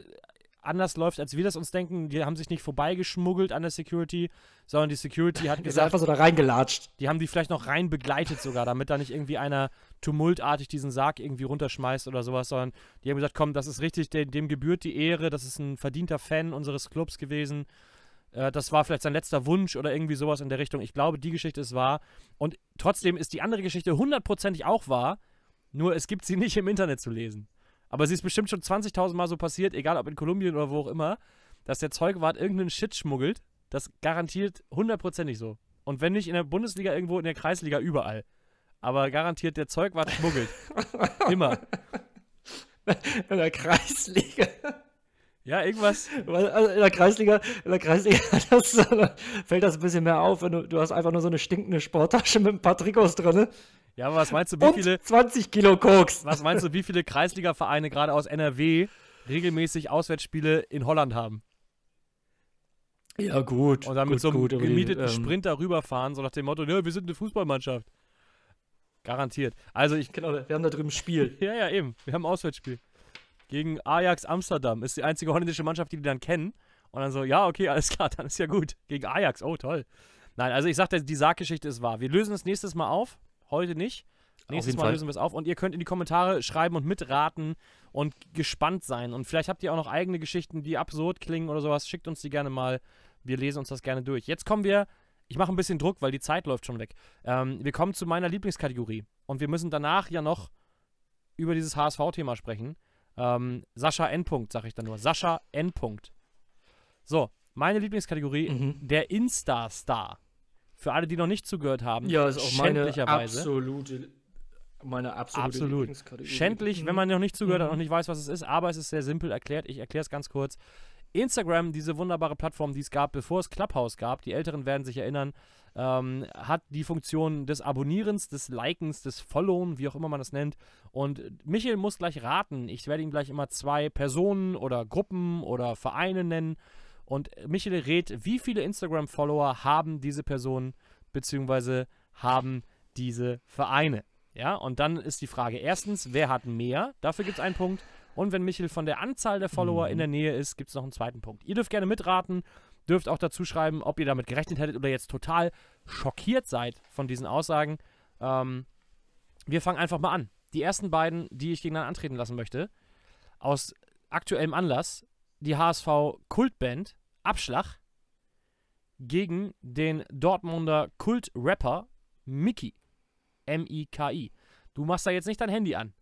anders läuft, als wir das uns denken. Die haben sich nicht vorbeigeschmuggelt an der Security, sondern die Security hat gesagt. Ist einfach so da reingelatscht. Die haben die vielleicht noch rein begleitet sogar, damit da nicht irgendwie einer tumultartig diesen Sarg irgendwie runterschmeißt oder sowas, sondern die haben gesagt, komm, das ist richtig, dem, dem gebührt die Ehre, das ist ein verdienter Fan unseres Clubs gewesen. Äh, das war vielleicht sein letzter Wunsch oder irgendwie sowas in der Richtung. Ich glaube, die Geschichte ist wahr. Und trotzdem ist die andere Geschichte hundertprozentig auch wahr, nur es gibt sie nicht im Internet zu lesen. Aber sie ist bestimmt schon 20.000 Mal so passiert, egal ob in Kolumbien oder wo auch immer, dass der Zeugwart irgendeinen Shit schmuggelt. Das garantiert hundertprozentig so. Und wenn nicht in der Bundesliga, irgendwo in der Kreisliga, überall. Aber garantiert, der Zeugwart schmuggelt. <laughs> immer. In der Kreisliga. Ja, irgendwas. Also in der Kreisliga, in der Kreisliga <laughs> das, fällt das ein bisschen mehr auf, wenn du, du hast einfach nur so eine stinkende Sporttasche mit ein paar Trikots drin. Ja, aber was meinst du, wie Und viele. 20 Kilo Koks. Was meinst du, wie viele Kreisliga-Vereine gerade aus NRW regelmäßig Auswärtsspiele in Holland haben? Ja, gut. Und dann gut, mit so einem gut, gemieteten die, ähm, Sprinter rüberfahren, so nach dem Motto: wir sind eine Fußballmannschaft. Garantiert. Also ich. Genau, wir haben da drüben ein Spiel. <laughs> ja, ja, eben. Wir haben ein Auswärtsspiel gegen Ajax Amsterdam. Ist die einzige holländische Mannschaft, die die dann kennen. Und dann so, ja, okay, <laughs> alles klar, dann ist ja gut. Gegen Ajax, oh toll. Nein, also ich sagte, die Sarggeschichte ist wahr. Wir lösen es nächstes Mal auf, heute nicht. Nächstes Mal Fall. lösen wir es auf und ihr könnt in die Kommentare schreiben und mitraten und gespannt sein. Und vielleicht habt ihr auch noch eigene Geschichten, die absurd klingen oder sowas. Schickt uns die gerne mal. Wir lesen uns das gerne durch. Jetzt kommen wir, ich mache ein bisschen Druck, weil die Zeit läuft schon weg. Ähm, wir kommen zu meiner Lieblingskategorie. Und wir müssen danach ja noch über dieses HSV-Thema sprechen. Ähm, Sascha Endpunkt, sag ich dann nur. Sascha Endpunkt. So, meine Lieblingskategorie, mhm. der Insta-Star. Für alle, die noch nicht zugehört haben, ja, ist auch meine absolute, meine absolute Absolut. Lieblingskategorie. Schändlich, wenn mhm. man noch nicht zugehört hat und mhm. nicht weiß, was es ist, aber es ist sehr simpel erklärt. Ich erkläre es ganz kurz. Instagram, diese wunderbare Plattform, die es gab, bevor es Clubhouse gab, die Älteren werden sich erinnern, ähm, hat die Funktion des Abonnierens, des Likens, des Followen, wie auch immer man das nennt. Und Michel muss gleich raten. Ich werde ihm gleich immer zwei Personen oder Gruppen oder Vereine nennen. Und Michel rät, wie viele Instagram-Follower haben diese Personen bzw. haben diese Vereine. Ja, und dann ist die Frage: erstens, wer hat mehr? Dafür gibt es einen Punkt. Und wenn Michel von der Anzahl der Follower mhm. in der Nähe ist, gibt es noch einen zweiten Punkt. Ihr dürft gerne mitraten Dürft auch dazu schreiben, ob ihr damit gerechnet hättet oder jetzt total schockiert seid von diesen Aussagen. Ähm, wir fangen einfach mal an. Die ersten beiden, die ich gegeneinander antreten lassen möchte, aus aktuellem Anlass, die HSV Kultband Abschlag gegen den Dortmunder Kultrapper Mickey. M-I-K-I. Du machst da jetzt nicht dein Handy an.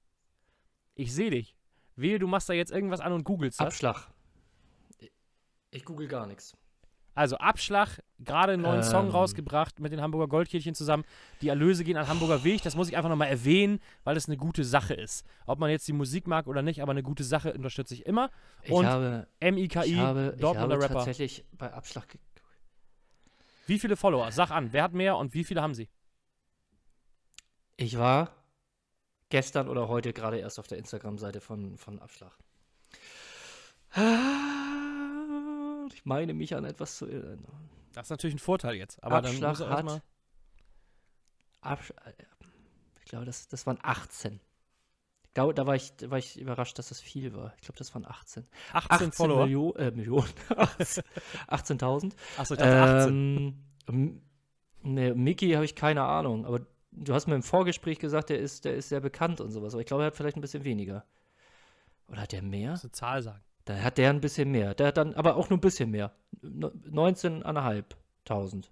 Ich sehe dich. Wehe, du machst da jetzt irgendwas an und googelst das. Abschlag. Ich google gar nichts. Also Abschlag, gerade einen neuen ähm. Song rausgebracht mit den Hamburger Goldkirchen zusammen. Die Erlöse gehen an Hamburger Weg. Das muss ich einfach nochmal erwähnen, weil es eine gute Sache ist. Ob man jetzt die Musik mag oder nicht, aber eine gute Sache unterstütze ich immer. Und ich habe, MIKI, ich habe, Dortmunder ich habe tatsächlich bei Abschlag. Wie viele Follower? Sag an, wer hat mehr und wie viele haben sie? Ich war gestern oder heute gerade erst auf der Instagram-Seite von, von Abschlag. Ah und ich meine mich an etwas zu erinnern. Das ist natürlich ein Vorteil jetzt, aber Abschlag dann muss er erstmal. Absch äh, ich glaube, das, das waren 18. Da, da, war ich, war ich überrascht, dass das viel war. Ich glaube, das waren 18. 18, 18 Follower? Millionen. Äh, Millionen. 18.000. <laughs> Achso, ich dachte 18. Ähm, Mickey habe ich keine Ahnung. Aber du hast mir im Vorgespräch gesagt, der ist, der ist sehr bekannt und sowas. Aber ich glaube, er hat vielleicht ein bisschen weniger. Oder hat der mehr? Muss eine Zahl sagen. Da hat der ein bisschen mehr. Der hat dann aber auch nur ein bisschen mehr. 19.500.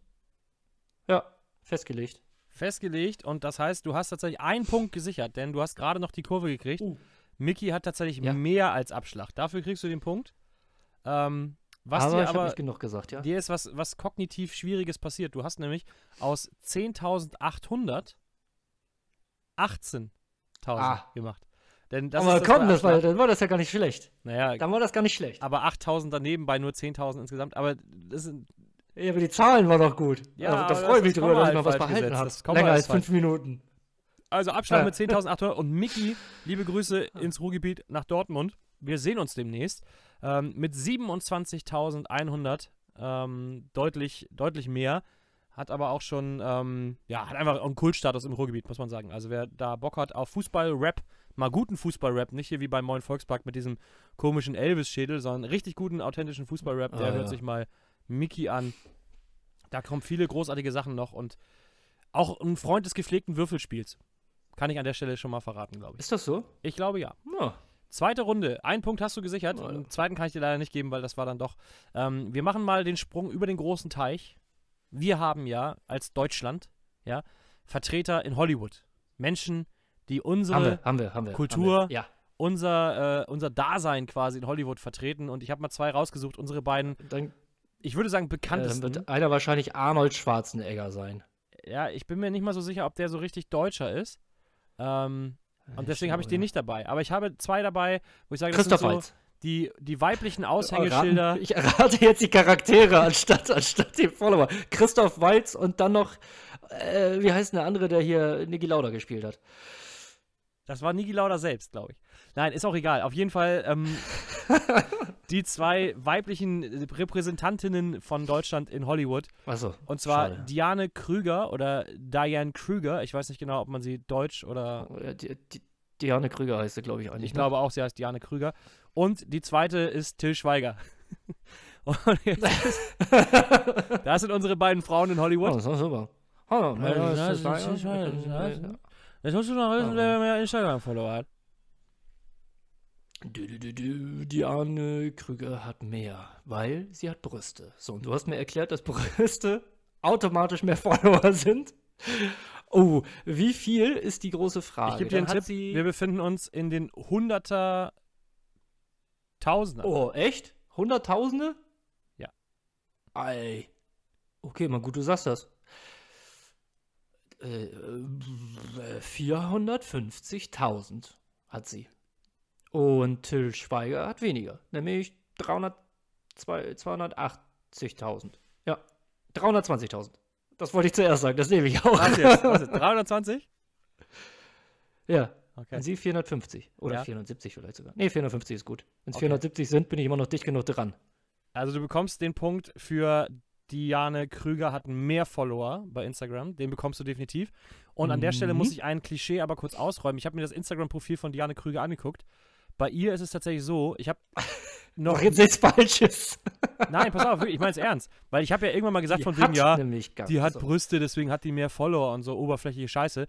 Ja, festgelegt. Festgelegt und das heißt, du hast tatsächlich einen Punkt gesichert, denn du hast gerade noch die Kurve gekriegt. Uh. Mickey hat tatsächlich ja. mehr als Abschlag. Dafür kriegst du den Punkt. Ähm, was aber dir aber nicht genug gesagt, ja. Dir ist was, was kognitiv Schwieriges passiert. Du hast nämlich aus 10.800 18.000 ah. gemacht. Denn das aber komm, das war, dann war das ja gar nicht schlecht. Naja, dann war das gar nicht schlecht. Aber 8000 daneben bei nur 10.000 insgesamt. Aber das sind. Ja, aber die Zahlen waren doch gut. Ja, also, da freue ich mich drüber, dass ich mal was behalten habe. Länger als fünf Minuten. Also Abstand ja. mit 10.800 und Mickey, liebe Grüße ins Ruhrgebiet nach Dortmund. Wir sehen uns demnächst ähm, mit 27.100 ähm, deutlich, deutlich mehr hat aber auch schon, ähm, ja, hat einfach einen Kultstatus im Ruhrgebiet, muss man sagen. Also wer da Bock hat auf Fußball, Rap mal guten Fußballrap, nicht hier wie beim Moin Volkspark mit diesem komischen Elvis-Schädel, sondern richtig guten, authentischen Fußballrap. Ah, der ja. hört sich mal Mickey an. Da kommen viele großartige Sachen noch und auch ein Freund des gepflegten Würfelspiels. Kann ich an der Stelle schon mal verraten, glaube ich. Ist das so? Ich glaube ja. ja. Ah. Zweite Runde. Einen Punkt hast du gesichert. Ah, ja. Einen zweiten kann ich dir leider nicht geben, weil das war dann doch. Ähm, wir machen mal den Sprung über den großen Teich. Wir haben ja als Deutschland ja, Vertreter in Hollywood. Menschen, die unsere haben wir, haben wir, haben wir, Kultur, ja. unser, äh, unser Dasein quasi in Hollywood vertreten. Und ich habe mal zwei rausgesucht, unsere beiden, dann, ich würde sagen, bekanntesten. Äh, dann wird einer wahrscheinlich Arnold Schwarzenegger sein. Ja, ich bin mir nicht mal so sicher, ob der so richtig Deutscher ist. Ähm, und deswegen habe ich den nicht dabei. Aber ich habe zwei dabei, wo ich sage, das Christoph sind so Waltz. die, die weiblichen oh, Aushängeschilder. <laughs> Ich errate jetzt die Charaktere anstatt, anstatt den Follower. Christoph Walz und dann noch, äh, wie heißt der andere, der hier Niki Lauda gespielt hat? Das war Niki Lauda selbst, glaube ich. Nein, ist auch egal. Auf jeden Fall, ähm, <laughs> die zwei weiblichen Repräsentantinnen von Deutschland in Hollywood. Achso. Und zwar schade. Diane Krüger oder Diane Krüger. Ich weiß nicht genau, ob man sie deutsch oder. Die, die, Diane Krüger heißt sie, glaube ich, eigentlich. Ich ne? glaube auch, sie heißt Diane Krüger. Und die zweite ist Till Schweiger. <laughs> Und jetzt, <laughs> das sind unsere beiden Frauen in Hollywood. Oh, das war super. Hallo, Jetzt musst du noch wissen, oh. wer mehr Instagram-Follower hat. Du, du, du, die Arne Krüger hat mehr, weil sie hat Brüste. So, und du hast mir erklärt, dass Brüste automatisch mehr <laughs> Follower sind. Oh, wie viel ist die große Frage? Ich gebe dir einen Tipp, wir befinden uns in den Hunderter Tausender. Oh, echt? Hunderttausende? Ja. Ei. Okay, mal gut, du sagst das. 450.000 äh, äh, hat sie. Und Till Schweiger hat weniger, nämlich 280.000. Ja, 320.000. Das wollte ich zuerst sagen, das nehme ich auch. Was jetzt? Was jetzt? 320? <laughs> Ja. Okay. Und sie 450 oder ja. 470 vielleicht sogar. Nee, 450 ist gut. Wenn es okay. 470 sind, bin ich immer noch dicht genug dran. Also du bekommst den Punkt für Diane Krüger hat mehr Follower bei Instagram. Den bekommst du definitiv. Und an der mhm. Stelle muss ich ein Klischee aber kurz ausräumen. Ich habe mir das Instagram-Profil von Diane Krüger angeguckt. Bei ihr ist es tatsächlich so, ich habe <laughs> noch. Doch jetzt nichts Falsches. <laughs> Nein, pass auf, ich meine es ernst. Weil ich habe ja irgendwann mal gesagt, die von wegen, ja, die hat so. Brüste, deswegen hat die mehr Follower und so oberflächliche Scheiße.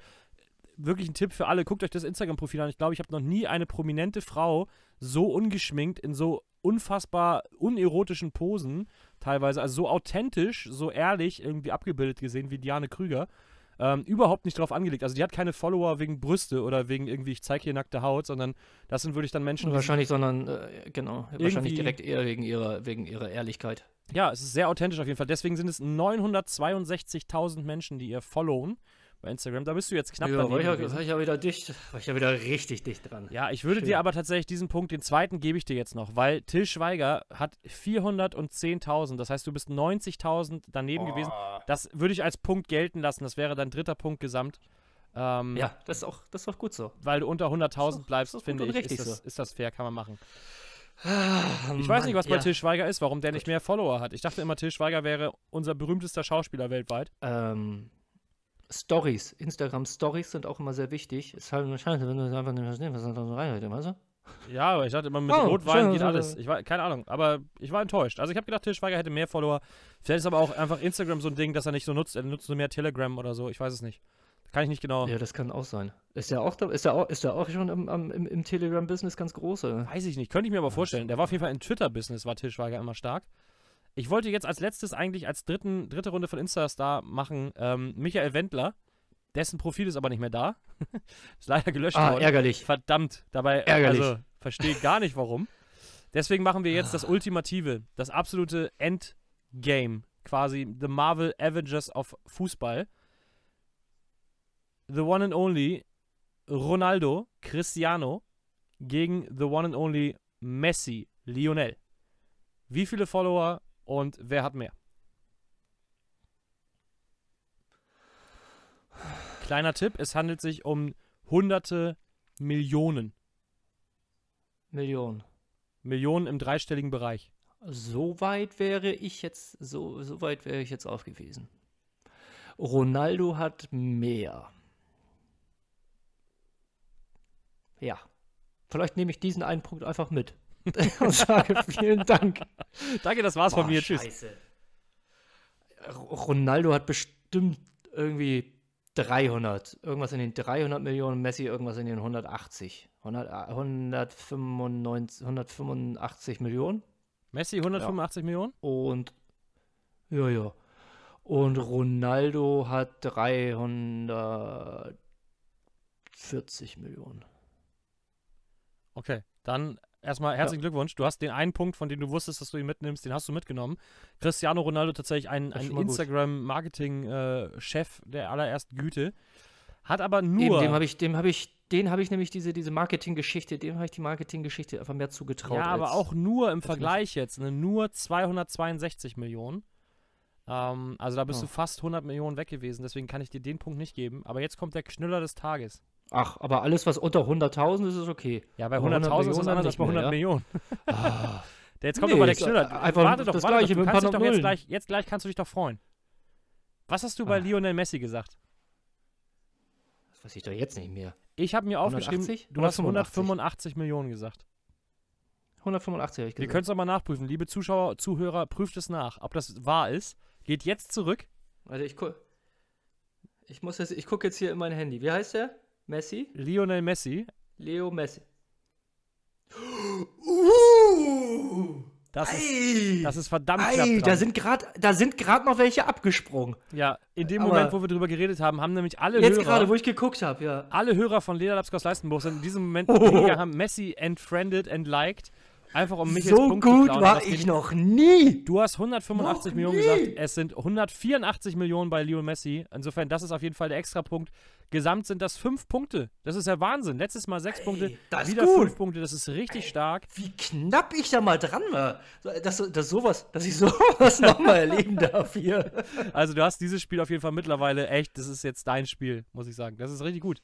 Wirklich ein Tipp für alle, guckt euch das Instagram-Profil an. Ich glaube, ich habe noch nie eine prominente Frau so ungeschminkt in so unfassbar unerotischen Posen teilweise, also so authentisch, so ehrlich irgendwie abgebildet gesehen wie Diane Krüger. Ähm, überhaupt nicht drauf angelegt. Also die hat keine Follower wegen Brüste oder wegen irgendwie, ich zeige hier nackte Haut, sondern das sind wirklich dann Menschen. Wahrscheinlich, sondern äh, genau, wahrscheinlich direkt eher wegen ihrer, wegen ihrer Ehrlichkeit. Ja, es ist sehr authentisch auf jeden Fall. Deswegen sind es 962.000 Menschen, die ihr followen bei Instagram. Da bist du jetzt knapp ja, daneben. War ich, war ich ja wieder dicht, war ich ja wieder richtig dicht dran. Ja, ich würde Schön. dir aber tatsächlich diesen Punkt, den zweiten gebe ich dir jetzt noch, weil Till Schweiger hat 410.000, das heißt, du bist 90.000 daneben oh. gewesen. Das würde ich als Punkt gelten lassen, das wäre dein dritter Punkt gesamt. Ähm, ja, das ist, auch, das ist auch gut so. Weil du unter 100.000 bleibst, finde ich, ist das, so. ist das fair, kann man machen. Ah, ich weiß nicht, was bei ja. Till Schweiger ist, warum der Gut. nicht mehr Follower hat. Ich dachte immer, Till Schweiger wäre unser berühmtester Schauspieler weltweit. Ähm, Stories, Instagram Stories sind auch immer sehr wichtig. Ist halt wahrscheinlich, wenn du es einfach nicht verstehst, was da so reinhält, weißt du? Ja, aber ich dachte immer, mit oh, Rotwein geht alles. Ich war, keine Ahnung, aber ich war enttäuscht. Also ich habe gedacht, Til Schweiger hätte mehr Follower. Vielleicht ist aber auch einfach Instagram so ein Ding, das er nicht so nutzt. Er nutzt nur mehr Telegram oder so. Ich weiß es nicht. Kann ich nicht genau. Ja, das kann auch sein. Ist der auch, ist der auch, ist der auch schon im, im, im Telegram-Business ganz groß? Oder? Weiß ich nicht. Könnte ich mir aber vorstellen. Der war auf jeden Fall im Twitter-Business, war Til Schweiger immer stark. Ich wollte jetzt als letztes eigentlich als dritten, dritte Runde von Insta-Star machen ähm, Michael Wendler. Dessen Profil ist aber nicht mehr da. <laughs> ist leider gelöscht ah, worden. ärgerlich. Verdammt. Dabei, ärgerlich. also, verstehe gar nicht warum. Deswegen machen wir jetzt das Ultimative, das absolute Endgame. Quasi The Marvel Avengers of Fußball. The One and Only Ronaldo Cristiano gegen The One and Only Messi Lionel. Wie viele Follower und wer hat mehr? Kleiner Tipp, es handelt sich um hunderte Millionen. Millionen. Millionen im dreistelligen Bereich. So weit wäre ich jetzt, so, so weit wäre ich jetzt auch Ronaldo hat mehr. Ja. Vielleicht nehme ich diesen einen Punkt einfach mit. <laughs> und sage vielen Dank. Danke, das war's Boah, von mir. Scheiße. Tschüss. Ronaldo hat bestimmt irgendwie 300, irgendwas in den 300 Millionen, Messi irgendwas in den 180, 100, 195, 185 Millionen. Messi 185 ja. Millionen? Und, ja, ja. Und Ronaldo hat 340 Millionen. Okay, dann Erstmal herzlichen ja. Glückwunsch. Du hast den einen Punkt, von dem du wusstest, dass du ihn mitnimmst, den hast du mitgenommen. Cristiano Ronaldo tatsächlich ein, ein Instagram-Marketing-Chef äh, der allerersten Güte. Hat aber nur. Eben, dem habe ich, dem ich, den habe ich nämlich diese, diese Marketing-Geschichte, dem habe ich die Marketing-Geschichte einfach mehr zugetraut. Ja, aber auch nur im Vergleich jetzt, ne, nur 262 Millionen. Ähm, also da bist oh. du fast 100 Millionen weg gewesen, deswegen kann ich dir den Punkt nicht geben. Aber jetzt kommt der Knüller des Tages. Ach, aber alles, was unter 100.000 ist, ist okay. Ja, bei 100.000 100 ist es anders als bei 100 mehr, Millionen. <laughs> Ah. jetzt kommt nee, aber der Knüller. Einfach warte doch, das warte gleiche doch. Du kannst dich doch jetzt gleich, jetzt gleich kannst du dich doch freuen. Was hast du bei ah. Lionel Messi gesagt? Das weiß ich doch jetzt nicht mehr. Ich habe mir aufgeschrieben, 180? du 185. hast 185 Millionen gesagt. 185 habe ich gesagt. Wir können es mal nachprüfen. Liebe Zuschauer, Zuhörer, prüft es nach, ob das wahr ist. Geht jetzt zurück. Also ich, gu ich, muss jetzt, ich gucke jetzt hier in mein Handy. Wie heißt der? Messi? Lionel Messi. Leo Messi. Uh! <gasps> Das ist, das ist verdammt Ei, knapp dran. Da sind gerade, noch welche abgesprungen. Ja, in dem Aber Moment, wo wir drüber geredet haben, haben nämlich alle jetzt Hörer, gerade, wo ich geguckt habe, ja, alle Hörer von Lederlabskos Leistenburg sind in diesem Moment oh. <laughs> haben Messi entfriended, and liked. Einfach um mich So Punkt gut zu klauen, war ich noch nie. Du hast 185 noch Millionen nie. gesagt. Es sind 184 Millionen bei Lionel Messi. Insofern, das ist auf jeden Fall der Extrapunkt. Gesamt sind das fünf Punkte. Das ist ja Wahnsinn. Letztes Mal sechs Ey, Punkte, wieder gut. fünf Punkte. Das ist richtig Ey, stark. Wie knapp ich da mal dran war. Dass, dass, sowas, dass ich sowas <laughs> nochmal erleben darf hier. Also, du hast dieses Spiel auf jeden Fall mittlerweile echt. Das ist jetzt dein Spiel, muss ich sagen. Das ist richtig gut.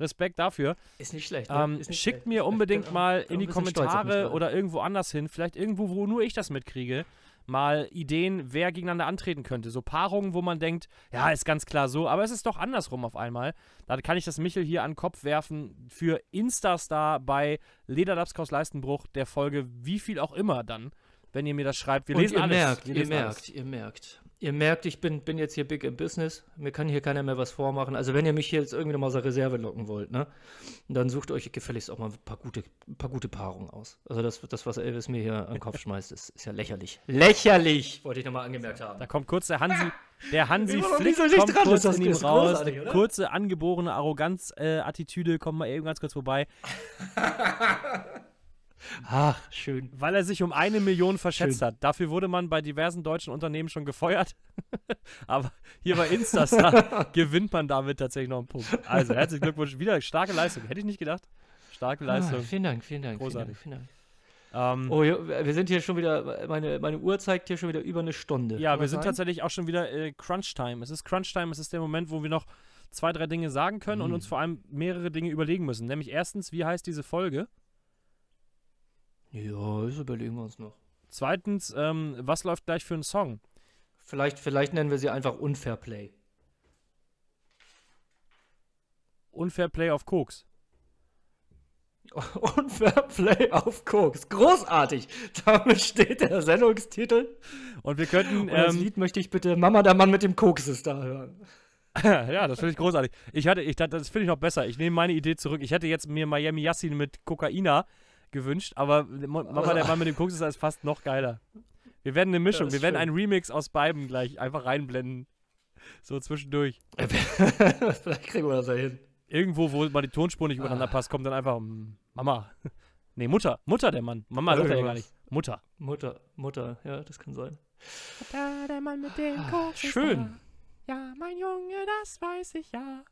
Respekt dafür. Ist nicht schlecht. Ne? Ähm, ist nicht schickt schlecht. mir unbedingt mal in die Kommentare ne? oder irgendwo anders hin, vielleicht irgendwo, wo nur ich das mitkriege, mal Ideen, wer gegeneinander antreten könnte. So Paarungen, wo man denkt, ja, ist ganz klar so, aber es ist doch andersrum auf einmal. Da kann ich das Michel hier an den Kopf werfen für Instastar bei Lederlapskaus Leistenbruch, der Folge wie viel auch immer dann, wenn ihr mir das schreibt. Wir Und lesen ihr alles. Merkt, ihr merkt, alles. ihr merkt, ihr merkt. Ihr merkt, ich bin, bin jetzt hier big im Business. Mir kann hier keiner mehr was vormachen. Also wenn ihr mich hier jetzt irgendwie noch mal aus der Reserve locken wollt, ne, dann sucht euch gefälligst auch mal ein paar gute, ein paar gute Paarungen aus. Also das, das, was Elvis mir hier an den Kopf schmeißt, ist, ist ja lächerlich. Lächerlich, wollte ich nochmal angemerkt haben. Da kommt kurz der Hansi. Der Hansi Flick kommt dran, kurz in ihm raus. Kurze, angeborene Arroganz-Attitüde, äh, kommt mal eben ganz kurz vorbei. <laughs> Ach, schön. Weil er sich um eine Million verschätzt schön. hat. Dafür wurde man bei diversen deutschen Unternehmen schon gefeuert. <laughs> Aber hier bei Instastar <laughs> gewinnt man damit tatsächlich noch einen Punkt. Also herzlichen Glückwunsch. Wieder starke Leistung. Hätte ich nicht gedacht. Starke ah, Leistung. Ah, vielen Dank, vielen Dank. Großartig. Vielen Dank, vielen ähm, oh, wir sind hier schon wieder, meine, meine Uhr zeigt hier schon wieder über eine Stunde. Ja, wir sind sein? tatsächlich auch schon wieder äh, Crunch-Time. Es ist Crunch-Time, es ist der Moment, wo wir noch zwei, drei Dinge sagen können mhm. und uns vor allem mehrere Dinge überlegen müssen. Nämlich erstens, wie heißt diese Folge? Ja, das überlegen wir uns noch. Zweitens, ähm, was läuft gleich für einen Song? Vielleicht, vielleicht nennen wir sie einfach Unfair Play. Unfair Play auf Koks. <laughs> Unfair Play auf Koks. Großartig. Damit steht der Sendungstitel. Und wir könnten. Und das ähm, Lied möchte ich bitte Mama, der Mann mit dem Koks ist da hören. <laughs> ja, das finde ich großartig. Ich hatte, ich, das finde ich noch besser. Ich nehme meine Idee zurück. Ich hätte jetzt mir Miami Yassin mit Kokaina gewünscht, aber Mama, der Mann mit dem Koks ist fast noch geiler. Wir werden eine Mischung, wir werden einen Remix aus beiden gleich einfach reinblenden. So zwischendurch. <laughs> Vielleicht kriegen wir das ja hin. Irgendwo, wo mal die Tonspur nicht übereinander ah. passt, kommt dann einfach mm, Mama. Nee, Mutter. Mutter der Mann. Mama also sagt er ja gar nicht. Mutter. Mutter, Mutter, ja, das kann sein. Da, der Mann mit dem ah, Koks Schön. Ja, mein Junge, das weiß ich ja.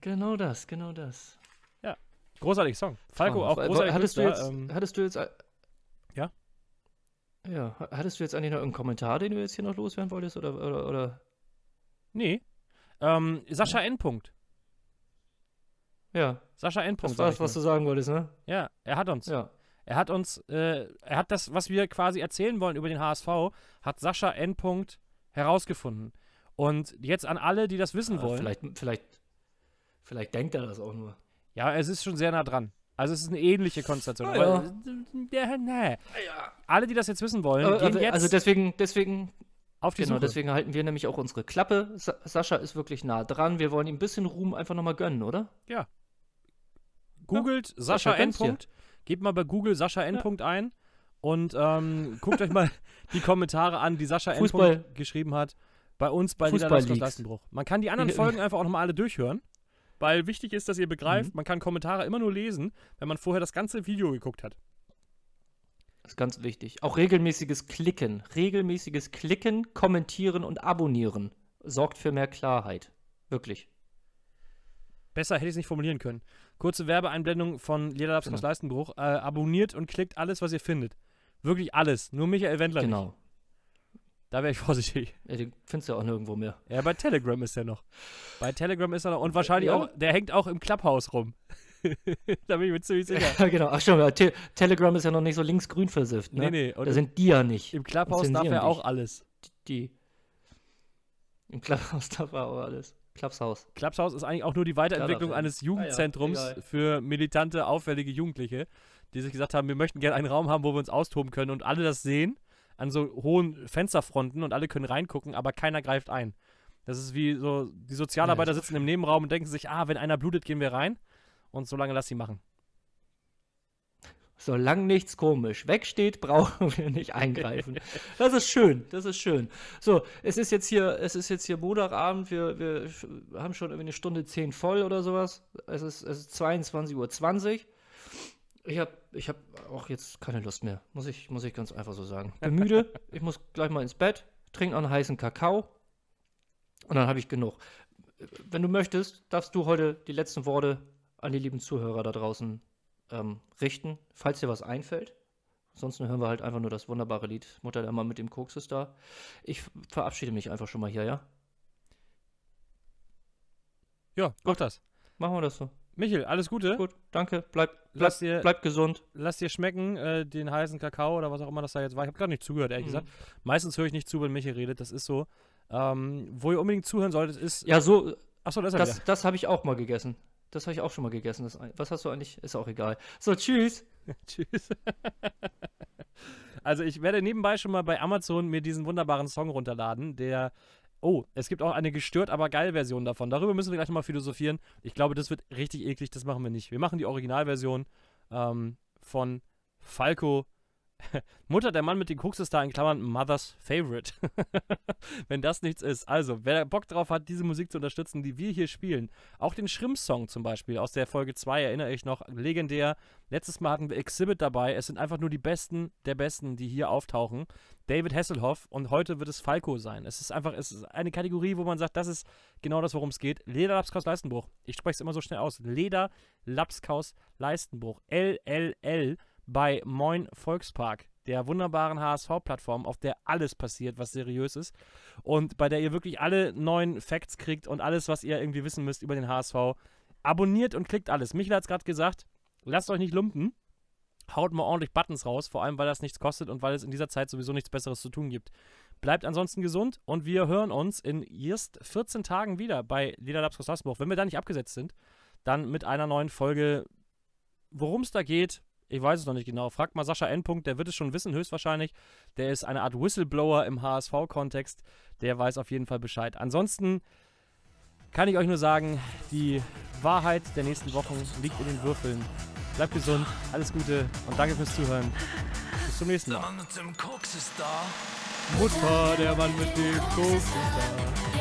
Genau das, genau das. Großartiger Song. Falco, auch großartig. Hattest, Künstler, du jetzt, ähm, hattest du jetzt. Äh, ja? Ja, hattest du jetzt eigentlich noch einen Kommentar, den du jetzt hier noch loswerden wolltest? Oder. oder, oder? Nee. Ähm, Sascha ja. Endpunkt. Ja. Sascha Endpunkt. Das war das, was du sagen wolltest, ne? Ja, er hat uns. Ja. Er hat uns, äh, er hat das, was wir quasi erzählen wollen über den HSV, hat Sascha Endpunkt herausgefunden. Und jetzt an alle, die das wissen Aber ah, wollen. Vielleicht, vielleicht, vielleicht denkt er das auch nur. Ja, es ist schon sehr nah dran. Also es ist eine ähnliche Konstellation. Ah, aber ja. ja, Alle, die das jetzt wissen wollen, äh, gehen also, jetzt also deswegen, deswegen auf die genau, Suche. deswegen halten wir nämlich auch unsere Klappe. Sa Sascha ist wirklich nah dran. Wir wollen ihm ein bisschen Ruhm einfach nochmal gönnen, oder? Ja. Googelt ja. Sascha, Sascha Endpunkt. Gebt mal bei Google Sascha Endpunkt ja. ein und ähm, guckt euch mal <laughs> die Kommentare an, die Sascha Fußball. Endpunkt geschrieben hat. Bei uns bei Niederlassungsleistunbruch. Man kann die anderen Folgen einfach auch nochmal alle durchhören weil wichtig ist, dass ihr begreift, mhm. man kann Kommentare immer nur lesen, wenn man vorher das ganze Video geguckt hat. Das ist ganz wichtig. Auch regelmäßiges Klicken. Regelmäßiges Klicken, Kommentieren und Abonnieren sorgt für mehr Klarheit. Wirklich. Besser hätte ich es nicht formulieren können. Kurze Werbeeinblendung von Lederlabs genau. Leistenbruch. Äh, abonniert und klickt alles, was ihr findet. Wirklich alles. Nur Michael Wendler genau. nicht. Genau. Da wäre ich vorsichtig. Ja, den findest du ja auch nirgendwo mehr. Ja, bei Telegram ist er noch. Bei Telegram ist er noch. Und äh, wahrscheinlich ja. auch, der hängt auch im Clubhouse rum. <laughs> da bin ich mir ziemlich sicher. Ja, genau. Ach schon, Te Telegram ist ja noch nicht so linksgrün versifft, ne? Nee, nee. Und da sind die ja nicht. Im Clubhouse darf er auch alles. Die. Im Clubhouse <laughs> darf er auch alles. Clubshaus. Clubshaus ist eigentlich auch nur die Weiterentwicklung Clubhouse. eines Jugendzentrums ah, ja. für militante, auffällige Jugendliche, die sich gesagt haben, wir möchten gerne einen Raum haben, wo wir uns austoben können und alle das sehen an so hohen Fensterfronten und alle können reingucken, aber keiner greift ein. Das ist wie so, die Sozialarbeiter ja, sitzen im Nebenraum und denken sich, ah, wenn einer blutet, gehen wir rein. Und so lange lass sie machen. Solange nichts komisch wegsteht, brauchen wir nicht eingreifen. <laughs> Das ist schön, das ist schön. So, es ist jetzt hier, es ist jetzt hier Montagabend, wir, wir haben schon irgendwie eine Stunde zehn voll oder sowas. Es ist, es ist 22.20 Uhr. Ich habe ich habe auch jetzt keine Lust mehr. Muss ich, muss ich ganz einfach so sagen. <laughs> Bin müde, ich muss gleich mal ins Bett, trinke einen heißen Kakao und dann habe ich genug. Wenn du möchtest, darfst du heute die letzten Worte an die lieben Zuhörer da draußen ähm, richten, falls dir was einfällt. Ansonsten hören wir halt einfach nur das wunderbare Lied Mutter der Mann mit dem Koks ist da. Ich verabschiede mich einfach schon mal hier, ja? Ja, mach das. Machen wir das so. Michel, alles Gute. Gut, danke. Bleib, bleib, dir, bleib gesund. Lass dir schmecken, äh, den heißen Kakao oder was auch immer das da jetzt war. Ich habe gerade nicht zugehört, ehrlich mhm. gesagt. Meistens höre ich nicht zu, wenn Michel redet, das ist so. Ähm, wo ihr unbedingt zuhören solltet, ist. Ja, so. Achso, das, das, das habe ich auch mal gegessen. Das habe ich auch schon mal gegessen. Das, was hast du eigentlich? Ist auch egal. So, tschüss. <laughs> tschüss. also, ich werde nebenbei schon mal bei Amazon mir diesen wunderbaren Song runterladen, der Oh, es gibt auch eine gestört, aber geil Version davon. Darüber müssen wir gleich nochmal philosophieren. Ich glaube, das wird richtig eklig, das machen wir nicht. Wir machen die Originalversion ähm, von Falco <laughs> Mutter, der Mann mit den Koks ist da in Klammern Mother's Favorite. <laughs> Wenn das nichts ist. Also, wer Bock drauf hat, diese Musik zu unterstützen, die wir hier spielen, auch den schrimps song zum Beispiel aus der Folge 2, erinnere ich noch, legendär. Letztes Mal hatten wir Exhibit dabei. Es sind einfach nur die Besten der Besten, die hier auftauchen. David Hasselhoff und heute wird es Falco sein. Es ist einfach, es ist eine Kategorie, wo man sagt, das ist genau das, worum es geht. Lederlapskaus Leistenbruch. Ich spreche es immer so schnell aus. Lederlapskaus Leistenbruch. LLL. L, L bei Moin Volkspark, der wunderbaren HSV-Plattform, auf der alles passiert, was seriös ist und bei der ihr wirklich alle neuen Facts kriegt und alles, was ihr irgendwie wissen müsst über den HSV. Abonniert und klickt alles. Michael hat es gerade gesagt, lasst euch nicht lumpen. Haut mal ordentlich Buttons raus, vor allem weil das nichts kostet und weil es in dieser Zeit sowieso nichts Besseres zu tun gibt. Bleibt ansonsten gesund und wir hören uns in erst 14 Tagen wieder bei Lila Labs Straßburg. Wenn wir da nicht abgesetzt sind, dann mit einer neuen Folge, worum es da geht, ich weiß es noch nicht genau. Fragt mal Sascha N. der wird es schon wissen, höchstwahrscheinlich. Der ist eine Art Whistleblower im HSV-Kontext. Der weiß auf jeden Fall Bescheid. Ansonsten kann ich euch nur sagen, die Wahrheit der nächsten Wochen liegt in den Würfeln. Bleibt gesund, alles Gute und danke fürs Zuhören. Bis zum nächsten Mal. Der Mann mit dem Koks ist da. Mutter, der Mann mit dem Koks ist da.